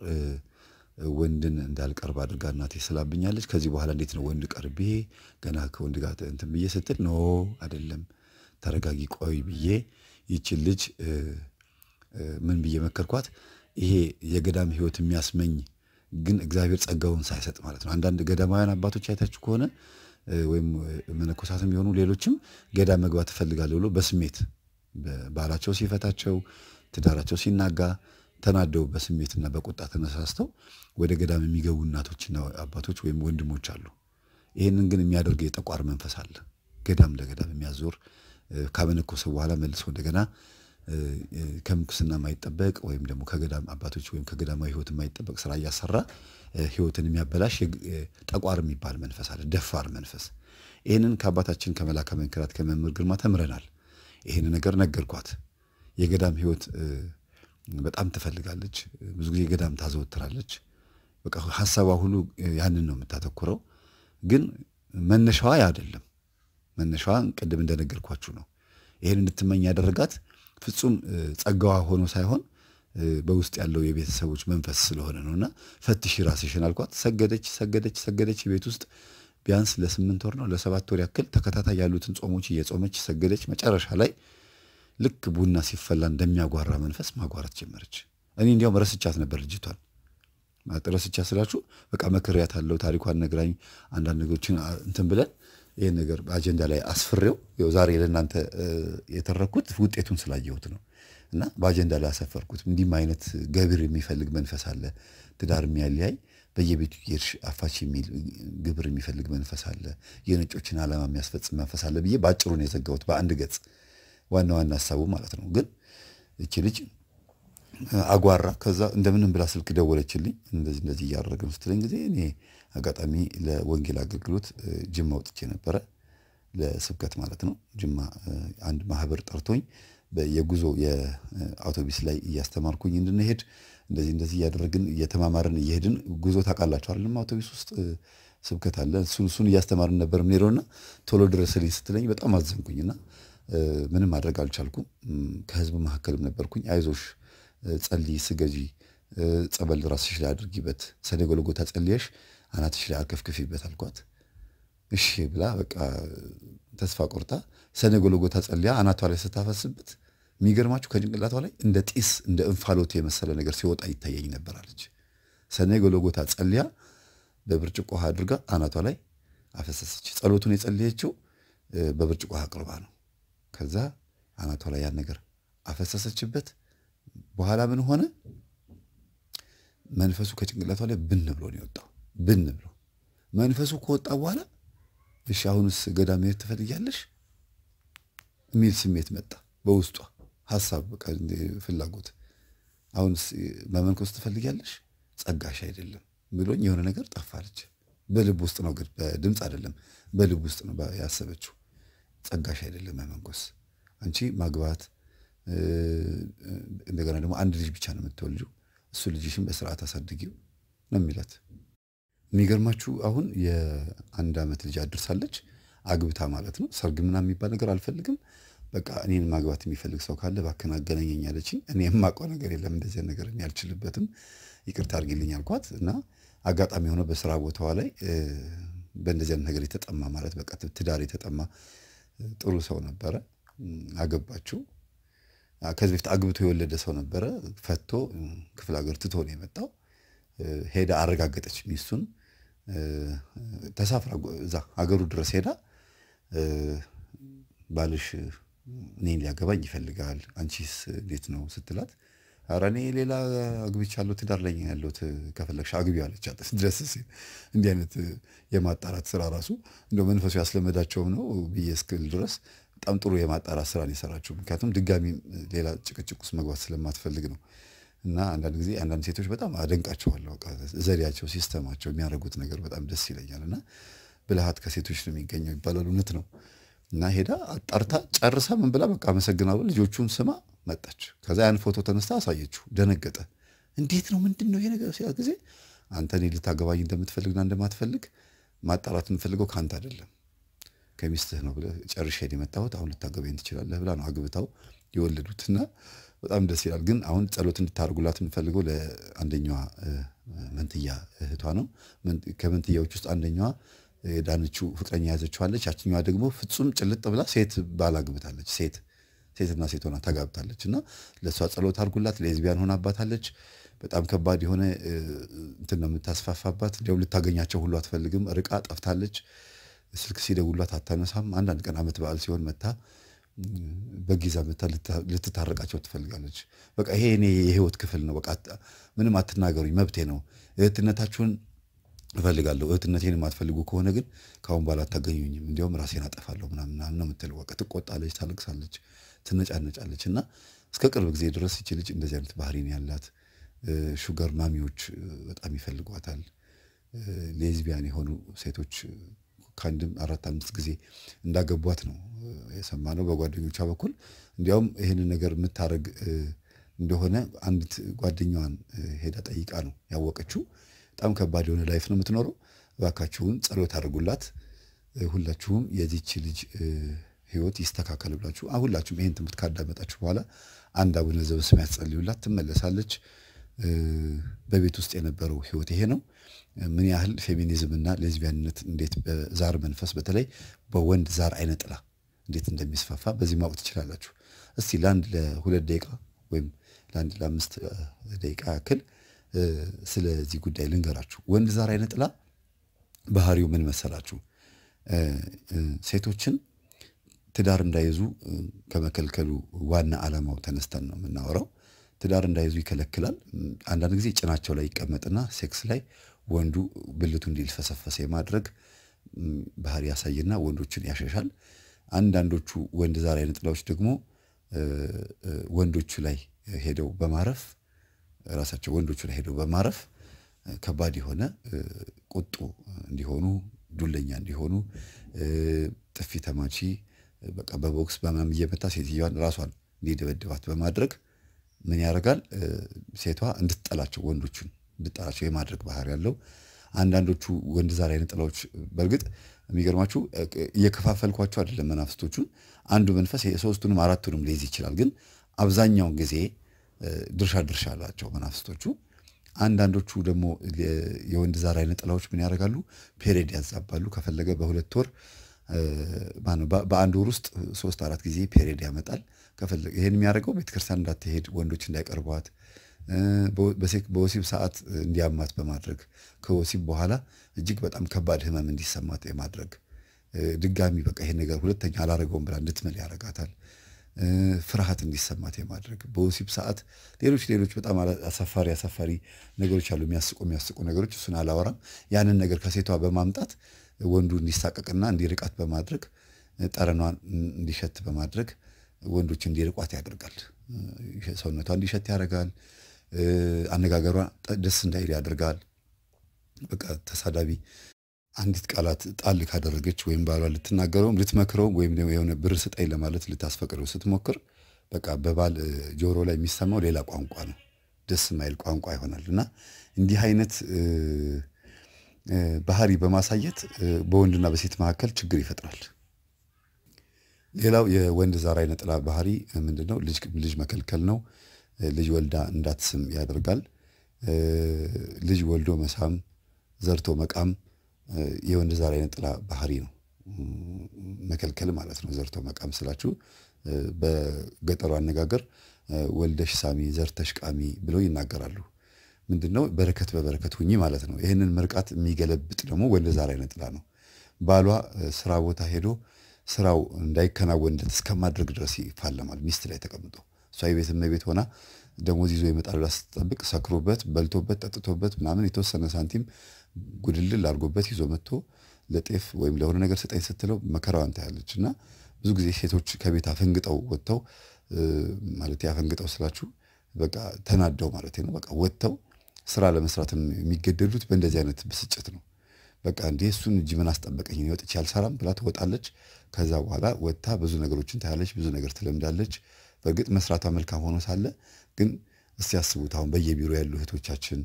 ወንድን እንዳልቀርብ አድርጋ እናቴ ስላብኛለች። ከዚህ በኋላ እንዴት ነው ወንድ ቀርቤ ገና ከወንድ ጋር እንትን ብዬ ስትል ኖ አይደለም ተረጋጊ ቆይ ብዬ ይችን ልጅ ምን ብዬ መከርኳት? ይሄ የገዳም ህይወት የሚያስመኝ ግን እግዚአብሔር ጸጋውን ሳይሰጥ ማለት ነው። አንዳንድ ገዳማውያን አባቶች አይታችሁ ከሆነ ወይም መነኮሳትም የሆኑ ሌሎችም ገዳም መግባት እፈልጋለሁ ብሎ በስሜት ባላቸው ሲፈታቸው፣ ትዳራቸው ሲናጋ ተናደው በስሜትና በቁጣ ተነሳስተው ወደ ገዳም የሚገቡ እናቶችና አባቶች ወይም ወንድሞች አሉ። ይህንን ግን የሚያደርገው የጠቋር መንፈስ አለ። ገዳም ለገዳም የሚያዞር ካመነኮሰ በኋላ መልሶ እንደገና ከምንኩስና የማይጠበቅ ወይም ደግሞ ከገዳም አባቶች ወይም ከገዳማ ህይወት የማይጠበቅ ስራ እያሰራ ህይወትን የሚያበላሽ ጠቋር የሚባል መንፈስ አለ፣ ደፋር መንፈስ። ይህንን ከአባታችን ከመላከ መንክራት ከመምህር ግርማ ተምረናል። ይህን ነገር ነገርኳት። የገዳም ህይወት በጣም ትፈልጋለች፣ ብዙ ጊዜ ገዳም ታዘወትራለች። በቃ ሀሳቧ ሁሉ ያንን ነው የምታተኩረው። ግን መነሻዋ አይደለም። መነሻዋ ቅድም እንደነገርኳችሁ ነው። ይህን እንድትመኝ ያደረጋት ፍጹም ጸጋዋ ሆኖ ሳይሆን በውስጥ ያለው የቤተሰቦች መንፈስ ስለሆነ ነው እና ፈትሽ ራስሽን አልኳት። ሰገደች ሰገደች ሰገደች ቤት ውስጥ ቢያንስ ለስምንት ወር ነው ለሰባት ወር ያክል ተከታታይ ያሉትን ጾሞች እየጾመች ሰገደች። መጨረሻ ላይ ልክ ቡና ሲፈላ እንደሚያጓራ መንፈስ ማጓራት ጀመረች። እኔ እንዲያውም ረስቻት ነበር ልጅቷን ረስቻ ስላችሁ በቃ አለው ታሪኳን ነግራኝ አንዳንድ ነገሮችን እንትን ብለን ይህን ነገር አጀንዳ ላይ አስፍሬው ዛሬ ለእናንተ የተረኩት ውጤቱን ስላየሁት ነው እና በአጀንዳ ላይ አሰፈርኩት። እንዲህም አይነት ገብር የሚፈልግ መንፈስ አለ፣ ትዳር የሚያለያይ በየቤቱ ጌርሽ አፋች የሚል ግብር የሚፈልግ መንፈስ አለ፣ የነጮችን ዓላማ የሚያስፈጽም መንፈስ አለ ብዬ በአጭሩ ነው የዘጋሁት፣ በአንድ ገጽ ዋና ዋና ሀሳቡ ማለት ነው። ግን እቺ ልጅ አጓራ። ከዛ እንደምንም ብላ ስልክ ደወለችልኝ። እንደዚህ እንደዚህ እያደረግን ስትለኝ ጊዜ እኔ አጋጣሚ ለወንጌል አገልግሎት ጅማ ወጥቼ ነበረ፣ ለስብከት ማለት ነው። ጅማ አንድ ማህበር ጠርቶኝ የጉዞ የአውቶቢስ ላይ እያስተማርኩኝ እንድንሄድ እንደዚህ እንደዚህ እያደረግን እየተማማርን እየሄድን ጉዞ ታውቃላችሁ አይደለም? አውቶቢስ ውስጥ ስብከት አለ። እሱን እሱን እያስተማርን ነበር የምንሄደውና ቶሎ ድረስልኝ ስትለኝ በጣም አዘንኩኝና ምንም ማድረግ አልቻልኩም። ከህዝብ መካከልም ነበርኩኝ። አይዞሽ ጸልይ፣ ስገጂ፣ ጸበል ራስሽ ላይ አድርጊበት፣ ሰኔ ጎልጎታ ጸልየሽ አናትሽ ላይ አርከፍክፊበት አልኳት። እሺ ብላ በቃ ተስፋ ቆርጣ ሰኔ ጎልጎታ ጸልያ አናቷ ላይ ስታፈስበት የሚገርማችሁ ከጭንቅላቷ ላይ እንደ ጢስ እንደ እንፋሎት የመሰለ ነገር ሲወጣ ይታየኝ ነበራለች። ሰኔ ጎልጎታ ጸልያ በብርጭቆ ውሃ አድርጋ አናቷ ላይ አፈሰሰች። ጸሎቱን የጸለየችው በብርጭቆ ውሃ አቅርባ ነው። ከዛ አናቷ ላይ ያን ነገር አፈሰሰችበት። በኋላ ምን ሆነ? መንፈሱ ከጭንቅላቷ ላይ ብን ብሎ ነው የወጣው። ብን ብሎ መንፈሱ ከወጣ በኋላ እሺ አሁንስ ገዳም መሄድ ትፈልጊያለሽ የሚል ስሜት መጣ በውስጧ ሀሳብ፣ ፍላጎት። አሁንስ መመንኮስ ትፈልጊያለሽ? ጸጋሽ አይደለም ብሎኝ የሆነ ነገር ጠፋለች። በልብ ውስጥ ነው ግን በድምፅ አይደለም፣ በልብ ውስጥ ነው ያሰበችው። ጸጋሽ አይደለም መመንኮስ አንቺ ማግባት እንደገና ደግሞ አንድ ልጅ ብቻ ነው የምትወልጂው፣ እሱ ልጅሽን በስርዓት አሳድጊው ነው የሚላት። የሚገርማችሁ አሁን የአንድ ዓመት ልጅ አድርሳለች፣ አግብታ ማለት ነው። ሰርግ ምናምን የሚባል ነገር አልፈልግም፣ በቃ እኔን ማግባት የሚፈልግ ሰው ካለ እባክህን አገናኘኝ አለችኝ። እኔ የማውቀው ነገር የለም እንደዚያ ነገር እኔ አልችልበትም፣ ይቅርታ አድርጊልኝ አልኳት እና አጋጣሚ የሆነ በስራ ቦታዋ ላይ በእንደዚያ ነገር የተጠማ ማለት በቃ ትዳር የተጠማ ጥሩ ሰው ነበረ። አገባችው። ከዚህ በፊት አግብቶ የወለደ ሰው ነበረ። ፈቶ ክፍለ ሀገር ትቶ ነው የመጣው። ሄዳ አረጋገጠች ሚስቱን። ተሳፍራ እዛ ሀገሩ ድረስ ሄዳ ባልሽ እኔን ሊያገባኝ ይፈልጋል፣ አንቺስ እንዴት ነው ስትላት፣ ኧረ እኔ ሌላ አግብቻለሁ፣ ትዳር ላይ ያለሁት ከፈለግሽ አግቢ አለቻት። ድረስ ሲል እንዲህ አይነት የማጣራት ስራ ራሱ እንደ መንፈሱ ያስለመዳቸውም ነው ብዬ እስክል ድረስ በጣም ጥሩ የማጣራት ስራ ነው የሰራችሁ። ምክንያቱም ድጋሚ ሌላ ጭቅጭቅ ውስጥ መግባት ስለማትፈልግ ነው። እና አንዳንድ ጊዜ አንዳንድ ሴቶች በጣም አደንቃቸዋለሁ። ዘዴያቸው፣ ሲስተማቸው፣ የሚያደርጉት ነገር በጣም ደስ ይለኛል። እና ብልሃት ከሴቶች ነው የሚገኘው ይባላል። እውነት ነው። እና ሄዳ አጣርታ ጨርሳ ምን ብላ በቃ አመሰግናለሁ ልጆቹን ስማ መጣች። ከዛ ያን ፎቶ ተነስታ አሳየችው። ደነገጠ። እንዴት ነው ምንድን ነው ይሄ ነገር ሲላት ጊዜ አንተ እኔ ልታገባኝ እንደምትፈልግና እንደማትፈልግ ማጣራት የምፈልገው ከአንተ አይደለም ከሚስትህ ነው ብለህ ጨርሼ ነው የመጣሁት፣ አሁን ልታገበኝ ትችላለህ ብላ ነው አግብታው የወለዱትና በጣም ደስ ይላል። ግን አሁን ጸሎት እንድታደርጉላት የምፈልገው ለአንደኛዋ መንትያ እህቷ ነው። ከመንትያዎች ውስጥ አንደኛዋ ዳንቹ ፍቅረኛ ያዘችዋለች፣ ያችኛዋ ደግሞ ፍጹም ጭልጥ ብላ ሴት ባል አግብታለች። ሴት ሴትና ሴት ሆና ተጋብታለች እና ለእሷ ጸሎት አድርጉላት። ሌዝቢያን ሆና አባታለች። በጣም ከባድ የሆነ እንትን ነው የምታስፋፋባት። እንዲያውም ልታገኛቸው ሁሉ አትፈልግም። ርቃ ጠፍታለች። ስልክ ሲደውሏት አታነሳም። አንዳንድ ቀን ዓመት በዓል ሲሆን መታ በጊዛ መታ ልትታረቃቸው ትፈልጋለች። በቃ ይሄ እኔ የህይወት ክፍል ነው። በቃ ምንም አትናገሩኝ፣ መብቴ ነው። እህትነታችሁን እፈልጋለሁ። እህትነቴን የማትፈልጉ ከሆነ ግን ከአሁን በኋላ አታገኙኝም፣ እንዲያውም ራሴን አጠፋለሁ ምናምን ምናምን ነው የምትለው። በቃ ትቆጣለች፣ ታለቅሳለች፣ ትነጫነጫለች። እና እስከ ቅርብ ጊዜ ድረስ ይቺ ልጅ እንደዚህ አይነት ባህሪን ያላት። ሹገር ማሚዎች በጣም ይፈልጓታል። ሌዝቢያን የሆኑ ሴቶች ከአንድም አራት አምስት ጊዜ እንዳገቧት ነው የሰማነው በጓደኞቿ በኩል። እንዲያውም ይህን ነገር የምታደርግ እንደሆነ አንዲት ጓደኛዋን ሄዳ ጠይቃ ነው ያወቀችው። በጣም ከባድ የሆነ ላይፍ ነው የምትኖረው። እባካችሁን ጸሎት አድርጉላት፣ ሁላችሁም የዚች ልጅ ህይወት ይስተካከል ብላችሁ ሁላችሁም ይህን ትምህርት ካዳመጣችሁ በኋላ አንድ አቡነ ዘበስም ያስጸልዩላት፣ ትመለሳለች። በቤት ውስጥ የነበረው ህይወት ይሄ ነው። ምን ያህል ፌሚኒዝም እና ሌዝቢያንነት እንዴት በዛር መንፈስ በተለይ በወንድ ዛር አይነ ጥላ እንዴት እንደሚስፋፋ በዚህ ማወቅ ትችላላችሁ። እስቲ ለአንድ ለሁለት ደቂቃ ወይም ለአንድ ለአምስት ደቂቃ ያክል ስለዚህ ጉዳይ ልንገራችሁ። ወንድ ዛር አይነ ጥላ ባህሪው ምን መሰላችሁ? ሴቶችን ትዳር እንዳይዙ ከመከልከሉ ዋና ዓላማው ተነስተን ነው የምናወራው። ትዳር እንዳይዙ ይከለክላል። አንዳንድ ጊዜ ጭናቸው ላይ ይቀመጥና ሴክስ ላይ ወንዱ ብልቱ እንዲልፈሰፈሰ የማድረግ ባህሪ ያሳይና ወንዶችን ያሸሻል። አንዳንዶቹ ወንድ ዛር አይነት ደግሞ ወንዶቹ ላይ ሄደው በማረፍ ራሳቸው ወንዶቹ ላይ ሄደው በማረፍ ከባድ የሆነ ቁጡ እንዲሆኑ፣ ዱለኛ እንዲሆኑ፣ ጥፊ ተማቺ በቃ በቦክስ በምናምን እየመታ ሴትዮዋን ራሷን እንዲደበድባት በማድረግ ምን ያደርጋል? ሴቷ እንድትጠላቸው ወንዶቹን እንድጠላቸው የማድረግ ባህሪ ያለው አንዳንዶቹ ወንድ ዛሬ አይነት ጥላዎች በእርግጥ የሚገርማችሁ እየከፋፈልኳቸው አይደለም መናፍስቶቹን። አንዱ መንፈስ ሶስቱንም አራቱንም ሊይዝ ይችላል። ግን አብዛኛውን ጊዜ ድርሻ ድርሻ አላቸው መናፍስቶቹ። አንዳንዶቹ ደግሞ የወንድ ዛር አይነት ጥላዎች ምን ያደርጋሉ? ፔሬድ ያዛባሉ። ከፈለገ በሁለት ወር በአንድ ወር ውስጥ ሶስት አራት ጊዜ ፔሬድ ያመጣል። ከፈለገ ይሄን የሚያደርገው ቤተክርስቲያን እንዳትሄድ ወንዶች እንዳይቀርቧት በወሲብ ሰዓት እንዲያማት በማድረግ ከወሲብ በኋላ እጅግ በጣም ከባድ ህመም እንዲሰማት የማድረግ ድጋሚ በቃ ይሄን ነገር ሁለተኛ አላረገውም ብላ እንድትምል ያደርጋታል። ፍርሃት እንዲሰማት የማድረግ በወሲብ ሰዓት ሌሎች ሌሎች በጣም አሳፋሪ አሳፋሪ ነገሮች አሉ። የሚያስቁ የሚያስቁ ነገሮች እሱን አላወራም። ያንን ነገር ከሴቷ በማምጣት ወንዱ እንዲሳቀቅና እንዲርቃት በማድረግ ጠረኗን እንዲሸት በማድረግ ወንዶች እንዲርቋት ያደርጋል። ሰውነቷ እንዲሸት ያደርጋል። አነጋገሯ ደስ እንዳይል ያደርጋል። በቃ ተሳዳቢ አንዲት ቃላት ጣል ካደረገች ወይም ባሏ ልትናገረውም ልትመክረውም ወይም የሆነ ብር ስጠኝ ለማለት ልታስፈቅደው ስትሞክር በቃ በባል ጆሮ ላይ የሚሰማው ሌላ ቋንቋ ነው። ደስ የማይል ቋንቋ ይሆናል እና እንዲህ አይነት ባህሪ በማሳየት በወንድና በሴት መካከል ችግር ይፈጥራል። ሌላው የወንድ ዛራዊ ነጠላ ባህሪ ምንድነው ልጅ መከልከል ነው። ልጅ ወልዳ እንዳትስም ያደርጋል። ልጅ ወልዶ መሳም፣ ዘርቶ መቃም የወንድ ዛራዊ ነጠላ ባህሪ ነው። መከልከል ማለት ነው። ዘርቶ መቃም ስላችሁ በገጠሩ አነጋገር ወልደሽ ሳሚ፣ ዘርተሽ ቃሚ ብለው ይናገራሉ። ምንድነው? በረከት በበረከት ሁኚ ማለት ነው። ይህንን ምርቃት የሚገለብጥ ደግሞ ወንድ ዛራዊ ነጠላ ነው። ባሏ ስራ ቦታ ሄዶ ስራው እንዳይከናወን እስከማድረግ ድረስ ይፋለማል። ሚስት ላይ ተቀምጦ እሷ የቤት እመቤት ሆና ደሞዝ ይዞ ይመጣል ብላ ስትጠብቅ ሰክሮበት በልቶበት ጠጥቶበት ምናምን የተወሰነ ሳንቲም ጉድልል አድርጎበት ይዞ መጥቶ ለጤፍ ወይም ለሆነ ነገር ስጠኝ ስትለው መከራዋን ታያለች እና ብዙ ጊዜ ሴቶች ከቤት አፈንግጠው ወጥተው ማለት አፈንግጠው ስላችሁ በቃ ተናደው ማለት ነው። በቃ ወጥተው ስራ ለመስራት የሚገደሉት በእንደዚህ አይነት ብስጭት ነው። በቃ እንዲህ እሱን እጅ ምን አስጠበቀኝ ወጥቼ አልሰራም ብላ ትወጣለች። ከዛ በኋላ ወጥታ ብዙ ነገሮችን ታያለች፣ ብዙ ነገር ትለምዳለች። በእርግጥ መስራቷ መልካም ሆኖ ሳለ ግን እስቲ ያስቡት አሁን በየቢሮ ያሉ እህቶቻችን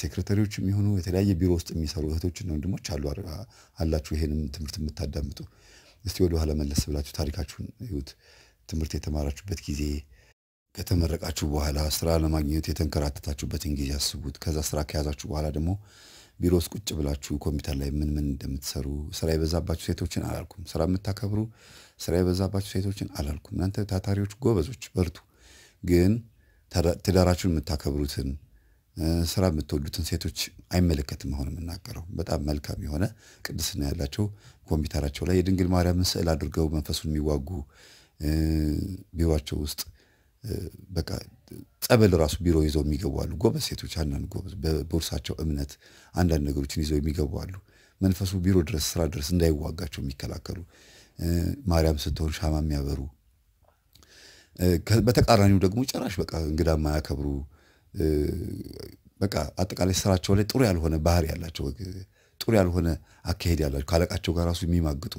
ሴክሬታሪዎች የሚሆኑ የተለያየ ቢሮ ውስጥ የሚሰሩ እህቶችና ወንድሞች አሉ አላችሁ ይሄንም ትምህርት የምታዳምጡ እስቲ ወደኋላ መለስ ብላችሁ ታሪካችሁን እዩት። ትምህርት የተማራችሁበት ጊዜ ከተመረቃችሁ በኋላ ስራ ለማግኘት የተንከራተታችሁበትን ጊዜ አስቡት። ከዛ ስራ ከያዛችሁ በኋላ ደግሞ ቢሮ ውስጥ ቁጭ ብላችሁ ኮምፒውተር ላይ ምን ምን እንደምትሰሩ ስራ የበዛባችሁ ሴቶችን አላልኩም። ስራ የምታከብሩ ስራ የበዛባችሁ ሴቶችን አላልኩም። እናንተ ታታሪዎች፣ ጎበዞች፣ በርቱ። ግን ትዳራችሁን የምታከብሩትን ስራ የምትወዱትን ሴቶች አይመለከትም። አሁን የምናገረው በጣም መልካም የሆነ ቅድስና ያላቸው ኮምፒውተራቸው ላይ የድንግል ማርያምን ስዕል አድርገው መንፈሱን የሚዋጉ ቢሮቸው ውስጥ በቃ ጸበል ራሱ ቢሮ ይዘው የሚገቡ አሉ። ጎበዝ ሴቶች፣ አንዳንድ ጎበዝ በቦርሳቸው እምነት አንዳንድ ነገሮችን ይዘው የሚገቡ አሉ። መንፈሱ ቢሮ ድረስ ስራ ድረስ እንዳይዋጋቸው የሚከላከሉ ማርያም ስትሆን ሻማ የሚያበሩ በተቃራኒው ደግሞ ጭራሽ በቃ እንግዳ ያከብሩ በቃ አጠቃላይ ስራቸው ላይ ጥሩ ያልሆነ ባህሪ ያላቸው ጥሩ ያልሆነ አካሄድ ያላቸው ካለቃቸው ጋር ራሱ የሚማግጡ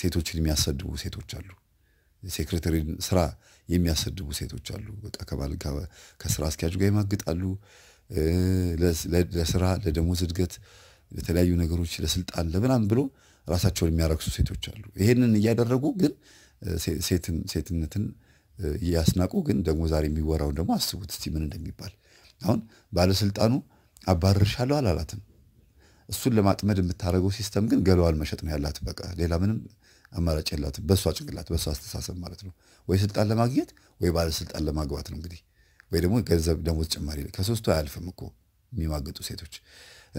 ሴቶችን የሚያሰድቡ ሴቶች አሉ። ሴክሬታሪን ስራ የሚያሰድቡ ሴቶች አሉ። በቃ ከባል ከስራ አስኪያጁ ጋር ይማግጣሉ። ለስራ ለደሞዝ እድገት ለተለያዩ ነገሮች ለስልጣን ለምናምን ብሎ ራሳቸውን የሚያረክሱ ሴቶች አሉ። ይሄንን እያደረጉ ግን ሴትነትን እያስናቁ ግን ደግሞ ዛሬ የሚወራውን ደግሞ አስቡት እስቲ ምን እንደሚባል። አሁን ባለስልጣኑ አባርርሻለሁ አላላትም። እሱን ለማጥመድ የምታደርገው ሲስተም ግን ገለዋል መሸጥ ነው ያላት። በቃ ሌላ ምንም አማራጭ የላትም። በእሷ ጭንቅላት፣ በእሷ አስተሳሰብ ማለት ነው። ወይ ስልጣን ለማግኘት ወይ ባለስልጣን ለማግባት ነው እንግዲህ ወይ ደግሞ ገንዘብ ደሞዝ ጭማሪ ከሶስቱ አያልፍም እኮ የሚማገጡ ሴቶች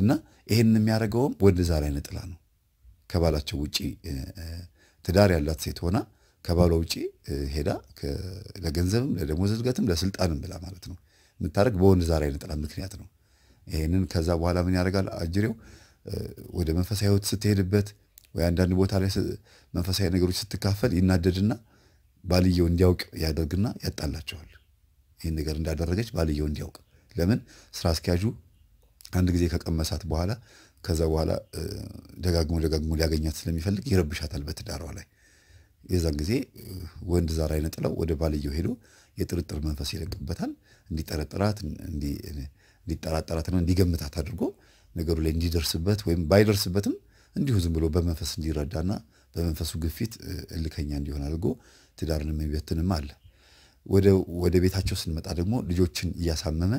እና ይህን የሚያደርገውም ወደዛ ላይ ነጥላ ነው። ከባላቸው ውጪ ትዳር ያላት ሴት ሆና ከባሏ ውጪ ሄዳ ለገንዘብም ለደሞዝ እድገትም ለስልጣንም ብላ ማለት ነው የምታደርግ በወንድ ዛሬ ነጥላ ምክንያት ነው። ይህንን ከዛ በኋላ ምን ያደርጋል አጅሬው ወደ መንፈሳዊ ህይወት ስትሄድበት ወይ አንዳንድ ቦታ ላይ መንፈሳዊ ነገሮች ስትካፈል ይናደድና ባልየው እንዲያውቅ ያደርግና ያጣላቸዋል። ይህን ነገር እንዳደረገች ባልየው እንዲያውቅ ለምን ስራ አስኪያጁ አንድ ጊዜ ከቀመሳት በኋላ ከዛ በኋላ ደጋግሞ ደጋግሞ ሊያገኛት ስለሚፈልግ ይረብሻታል በትዳሯ ላይ። የዛን ጊዜ ወንድ ዛር አይነጥለው ወደ ባልየው ሄዶ የጥርጥር መንፈስ ይለቅበታል። እንዲጠረጥራት እንዲጠራጠራትና እንዲገምታት አድርጎ ነገሩ ላይ እንዲደርስበት ወይም ባይደርስበትም እንዲሁ ዝም ብሎ በመንፈስ እንዲረዳና በመንፈሱ ግፊት እልከኛ እንዲሆን አድርጎ ትዳርን የሚበትንም አለ። ወደ ቤታቸው ስንመጣ ደግሞ ልጆችን እያሳመመ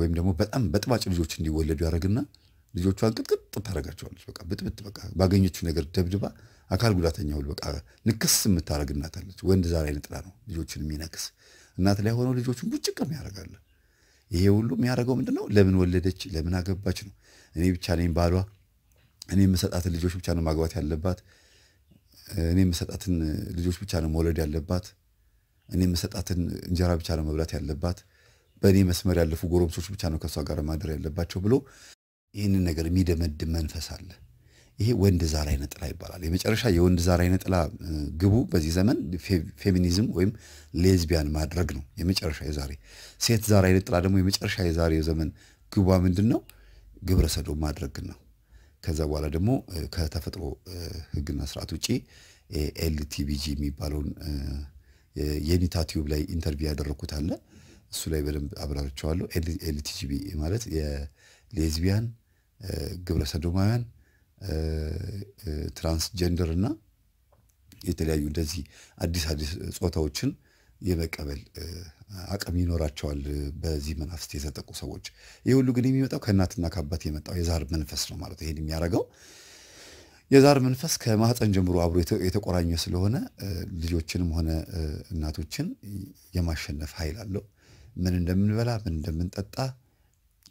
ወይም ደግሞ በጣም በጥባጭ ልጆች እንዲወለዱ ያደረግና ልጆቿን ቅጥቅጥ ታደረጋቸዋለች። በቃ ብጥብጥ፣ በቃ ባገኘችው ነገር ደብድባ አካል ጉዳተኛ ሁሉ በቃ ንክስ የምታደርግ እናት ወንድ ዛሬ አይነጥላ ነው ልጆችን የሚነክስ እናት ላይ ሆነው ልጆችን ቡጭቅም ያደርጋል። ይሄ ሁሉ የሚያደርገው ምንድነው? ለምን ወለደች፣ ለምን አገባች ነው። እኔ ብቻ ነኝ ባሏ። እኔ የምሰጣትን ልጆች ብቻ ነው ማግባት ያለባት። እኔ የምሰጣትን ልጆች ብቻ ነው መውለድ ያለባት። እኔ የምሰጣትን እንጀራ ብቻ ነው መብላት ያለባት። በእኔ መስመር ያለፉ ጎረምሶች ብቻ ነው ከእሷ ጋር ማደር ያለባቸው ብሎ ይህንን ነገር የሚደመድ መንፈስ አለ። ይሄ ወንድ ዛር አይነ ጥላ ይባላል። የመጨረሻ የወንድ ዛር አይነ ጥላ ግቡ በዚህ ዘመን ፌሚኒዝም ወይም ሌዝቢያን ማድረግ ነው። የመጨረሻ የዛሬ ሴት ዛር አይነ ጥላ ደግሞ የመጨረሻ የዛሬ ዘመን ግቧ ምንድን ነው? ግብረ ሰዶም ማድረግ ነው። ከዛ በኋላ ደግሞ ከተፈጥሮ ህግና ስርዓት ውጪ ኤልቲቪጂ የሚባለውን የኒታ ቲዩብ ላይ ኢንተርቪው ያደረግኩት አለ። እሱ ላይ በደንብ አብራርቸዋለሁ። ኤልቲጂቢ ማለት የሌዝቢያን ግብረ ሰዶማውያን ትራንስጀንደር እና የተለያዩ እንደዚህ አዲስ አዲስ ጾታዎችን የመቀበል አቅም ይኖራቸዋል በዚህ መናፍስት የተጠቁ ሰዎች። ይህ ሁሉ ግን የሚመጣው ከእናትና ከአባት የመጣው የዛር መንፈስ ነው ማለት ይሄን የሚያደርገው የዛር መንፈስ ከማህፀን ጀምሮ አብሮ የተቆራኘ ስለሆነ ልጆችንም ሆነ እናቶችን የማሸነፍ ኃይል አለው። ምን እንደምንበላ፣ ምን እንደምንጠጣ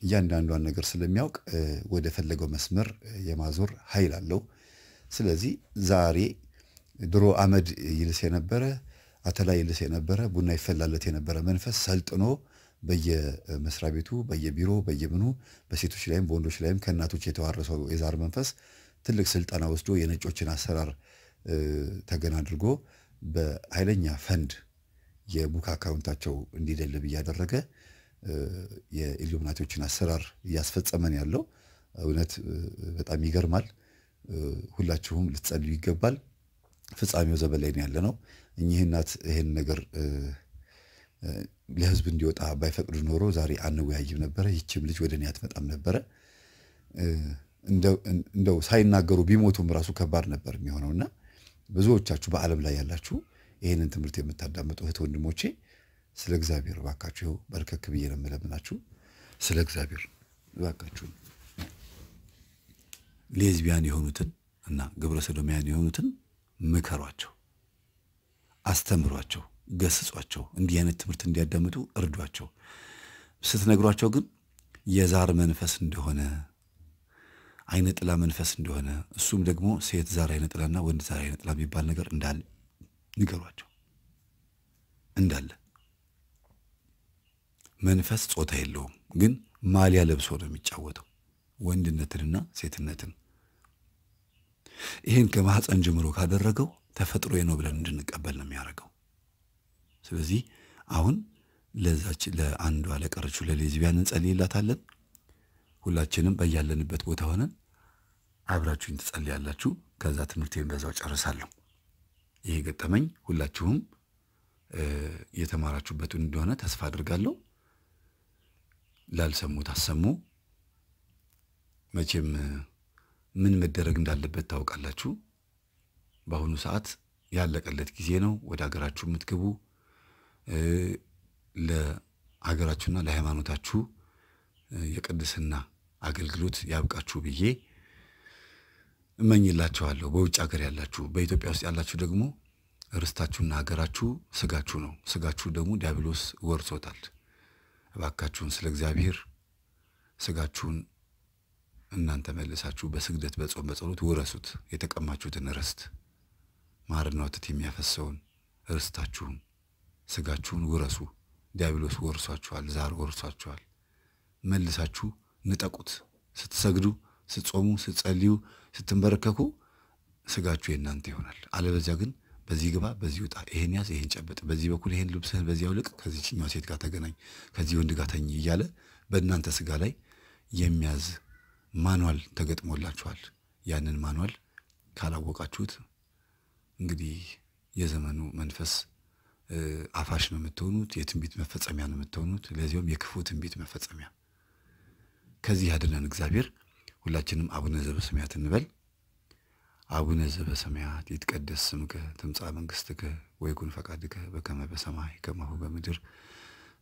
እያንዳንዷን ነገር ስለሚያውቅ ወደ ፈለገው መስመር የማዞር ኃይል አለው። ስለዚህ ዛሬ ድሮ አመድ ይልስ የነበረ አተላይልስ የነበረ ቡና ይፈላለት የነበረ መንፈስ ሰልጥኖ በየመስሪያ ቤቱ በየቢሮ በየምኑ በሴቶች ላይም በወንዶች ላይም ከእናቶች የተዋረሰው የዛር መንፈስ ትልቅ ስልጠና ወስዶ የነጮችን አሰራር ተገን አድርጎ በኃይለኛ ፈንድ የቡክ አካውንታቸው እንዲደልብ እያደረገ የኢሉሚናቶችን አሰራር እያስፈጸመን ያለው እውነት በጣም ይገርማል። ሁላችሁም ልትጸልዩ ይገባል። ፍጻሜው ዘበላይ ያለ ነው። እኚህ እናት ይህን ነገር ለህዝብ እንዲወጣ ባይፈቅዱ ኖሮ ዛሬ አንወያይም ነበረ። ይችም ልጅ ወደ እኔ አትመጣም ነበረ። እንደው ሳይናገሩ ቢሞቱም ራሱ ከባድ ነበር የሚሆነውና ብዙዎቻችሁ በዓለም ላይ ያላችሁ ይህንን ትምህርት የምታዳምጡ እህት ወንድሞቼ ስለ እግዚአብሔር እባካችሁ በርከክ ብዬ ነው የምለምናችሁ። ስለ እግዚአብሔር እባካችሁ ሌዝቢያን የሆኑትን እና ግብረ ሰዶሚያን የሆኑትን ምከሯቸው። አስተምሯቸው፣ ገስጿቸው፣ እንዲህ አይነት ትምህርት እንዲያዳምጡ እርዷቸው። ስትነግሯቸው ግን የዛር መንፈስ እንደሆነ አይነ ጥላ መንፈስ እንደሆነ እሱም ደግሞ ሴት ዛር አይነ ጥላና ወንድ ዛር አይነ ጥላ የሚባል ነገር እንዳለ ንገሯቸው። እንዳለ መንፈስ ጾታ የለውም፣ ግን ማሊያ ለብሶ ነው የሚጫወተው ወንድነትንና ሴትነትን። ይህን ከማህፀን ጀምሮ ካደረገው ተፈጥሮ ነው ብለን እንድንቀበል ነው የሚያደርገው። ስለዚህ አሁን ለዛች ለአንዷ ለቀረችው ለሌዝቢያን እንጸልይላታለን። ሁላችንም በያለንበት ቦታ ሆነን አብራችሁኝ ትጸልያላችሁ። ከዛ ትምህርቴን በዛው ጨርሳለሁ። ይህ ገጠመኝ ሁላችሁም የተማራችሁበት እንደሆነ ተስፋ አድርጋለሁ። ላልሰሙት አሰሙ። መቼም ምን መደረግ እንዳለበት ታውቃላችሁ። በአሁኑ ሰዓት ያለቀለት ጊዜ ነው። ወደ ሀገራችሁ የምትገቡ ለሀገራችሁና ለሃይማኖታችሁ የቅድስና አገልግሎት ያብቃችሁ ብዬ እመኝላችኋለሁ። በውጭ ሀገር ያላችሁ፣ በኢትዮጵያ ውስጥ ያላችሁ ደግሞ ርስታችሁና ሀገራችሁ ስጋችሁ ነው። ስጋችሁ ደግሞ ዲያብሎስ ወርሶታል። እባካችሁን ስለ እግዚአብሔር ስጋችሁን እናንተ መልሳችሁ በስግደት በጾም በጸሎት ውረሱት። የተቀማችሁትን ርስት ማርና ወተት የሚያፈሰውን ርስታችሁን ስጋችሁን ውረሱ። ዲያብሎስ ወርሷችኋል፣ ዛር ወርሷችኋል። መልሳችሁ ንጠቁት። ስትሰግዱ፣ ስትጾሙ፣ ስትጸልዩ፣ ስትንበረከኩ ስጋችሁ የእናንተ ይሆናል። አለበዚያ ግን በዚህ ግባ፣ በዚህ ውጣ፣ ይሄን ያዝ፣ ይሄን ጨብጥ፣ በዚህ በኩል ይሄን ልብስህን በዚህ አውልቅ፣ ከዚችኛው ሴት ጋር ተገናኝ፣ ከዚህ ወንድ ጋር ተኝ እያለ በእናንተ ስጋ ላይ የሚያዝ ማኗል ተገጥሞላችኋል። ያንን ማኗል ካላወቃችሁት እንግዲህ የዘመኑ መንፈስ አፋሽ ነው የምትሆኑት፣ የትንቢት መፈጸሚያ ነው የምትሆኑት፣ ለዚያውም የክፉ ትንቢት መፈጸሚያ። ከዚህ ያድነን እግዚአብሔር። ሁላችንም አቡነ ዘበሰማያት እንበል። አቡነ ዘበሰማያት ይትቀደስ ስምከ ትምጻእ መንግሥትከ ወይኩን ፈቃድከ በከመ በሰማይ ከማሁ በምድር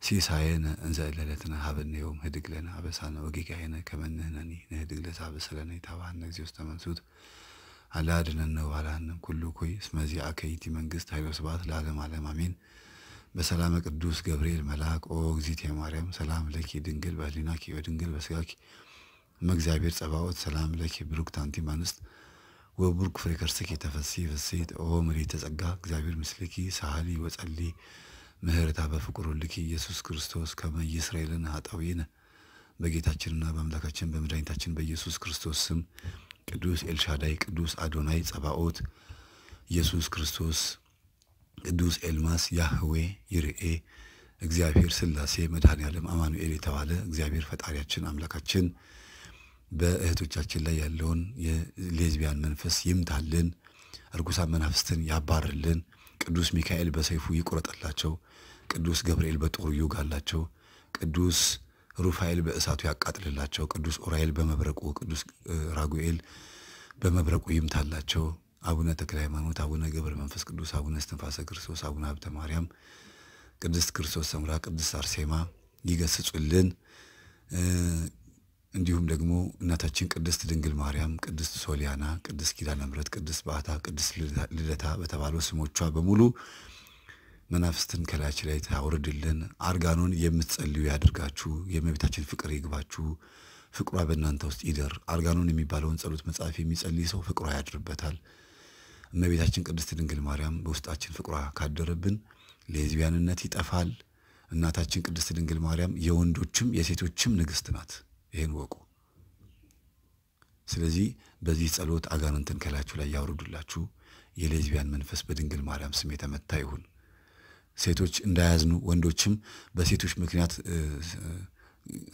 ሲሳየነ እንዘ ዕለለትነ ሀበነ ዮም ህድግ ለነ አበሳነ ወጌጋየነ ከመ ንሕነኒ ንህድግ ለሰ አበሰ ለነ ኢታብአነ እግዚእ ውስተ መንሱት አላድነነ ባላንም ኩሉ ኮይ እስመዚ አከይቲ መንግስት ኃይሎ ስብሐት ለዓለም ዓለም አሜን። በሰላመ ቅዱስ ገብርኤል መልአክ ኦ እግዚእትየ ማርያም ሰላም ለኪ ድንግል በሕሊናኪ ወድንግል በሥጋኪ መእግዚአብሔር ጸባኦት ሰላም ለኪ ብሩክት አንቲ ማንስት ወቡርክ ፍሬ ከርስኪ ተፈሥሒ ፍሥሕት ኦ ምልዕተ ጸጋ እግዚአብሔር ምስልኪ ሳህሊ ወጸሊ ምህረታ በፍቁር ሁልኪ ኢየሱስ ክርስቶስ ከመ ይስራኤልን ኃጣውኢነ በጌታችንና በአምላካችን በመድኃኒታችን በኢየሱስ ክርስቶስ ስም ቅዱስ ኤልሻዳይ፣ ቅዱስ አዶናይ ጸባኦት፣ ኢየሱስ ክርስቶስ፣ ቅዱስ ኤልማስ፣ ያህዌ ይርኤ፣ እግዚአብሔር ስላሴ መድሃን ያለም አማኑኤል የተባለ እግዚአብሔር ፈጣሪያችን አምላካችን በእህቶቻችን ላይ ያለውን የሌዝቢያን መንፈስ ይምታልን፣ እርኩሳን መናፍስትን ያባርልን፣ ቅዱስ ሚካኤል በሰይፉ ይቁረጠላቸው፣ ቅዱስ ገብርኤል በጦር ይውጋላቸው፣ ቅዱስ ሩፋኤል በእሳቱ ያቃጥልላቸው፣ ቅዱስ ኡራኤል በመብረቁ፣ ቅዱስ ራጉኤል በመብረቁ ይምታላቸው። አቡነ ተክለ ሃይማኖት፣ አቡነ ገብረ መንፈስ ቅዱስ፣ አቡነ እስትንፋሰ ክርስቶስ፣ አቡነ ሀብተ ማርያም፣ ቅድስት ክርስቶስ ሰምራ፣ ቅድስት አርሴማ ይገስጹልን። እንዲሁም ደግሞ እናታችን ቅድስት ድንግል ማርያም፣ ቅድስት ሶሊያና፣ ቅድስት ኪዳነ ምሕረት፣ ቅድስት ባታ፣ ቅድስት ልደታ በተባሉ ስሞቿ በሙሉ መናፍስትን ከላያችን ላይ ታውርድልን። አርጋኖን የምትጸልዩ ያድርጋችሁ። የእመቤታችን ፍቅር ይግባችሁ። ፍቅሯ በእናንተ ውስጥ ይደር። አርጋኖን የሚባለውን ጸሎት መጽሐፍ የሚጸልይ ሰው ፍቅሯ ያድርበታል። እመቤታችን ቅድስት ድንግል ማርያም በውስጣችን ፍቅሯ ካደረብን ሌዝቢያንነት ይጠፋል። እናታችን ቅድስት ድንግል ማርያም የወንዶችም የሴቶችም ንግሥት ናት። ይህን ወቁ። ስለዚህ በዚህ ጸሎት አጋንንትን ከላያችሁ ላይ ያውርዱላችሁ። የሌዝቢያን መንፈስ በድንግል ማርያም ስም የተመታ ይሁን። ሴቶች እንዳያዝኑ ወንዶችም በሴቶች ምክንያት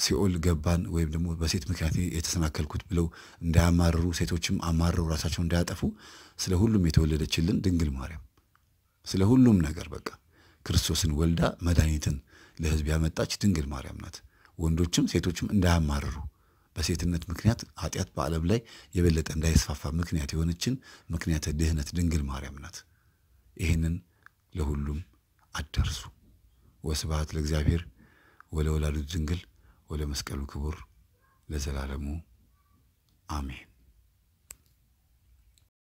ሲኦል ገባን ወይም ደግሞ በሴት ምክንያት የተሰናከልኩት ብለው እንዳያማርሩ ሴቶችም አማርረው ራሳቸውን እንዳያጠፉ ስለ ሁሉም የተወለደችልን ድንግል ማርያም ስለ ሁሉም ነገር በቃ ክርስቶስን ወልዳ መድኃኒትን ለሕዝብ ያመጣች ድንግል ማርያም ናት። ወንዶችም ሴቶችም እንዳያማርሩ በሴትነት ምክንያት ኃጢአት በዓለም ላይ የበለጠ እንዳይስፋፋ ምክንያት የሆነችን ምክንያተ ድህነት ድንግል ማርያም ናት። ይህንን ለሁሉም አዳርሱ። ወስብሐት ለእግዚአብሔር ወለወላዱ ድንግል ወለመስቀሉ ክቡር ለዘላለሙ አሜን።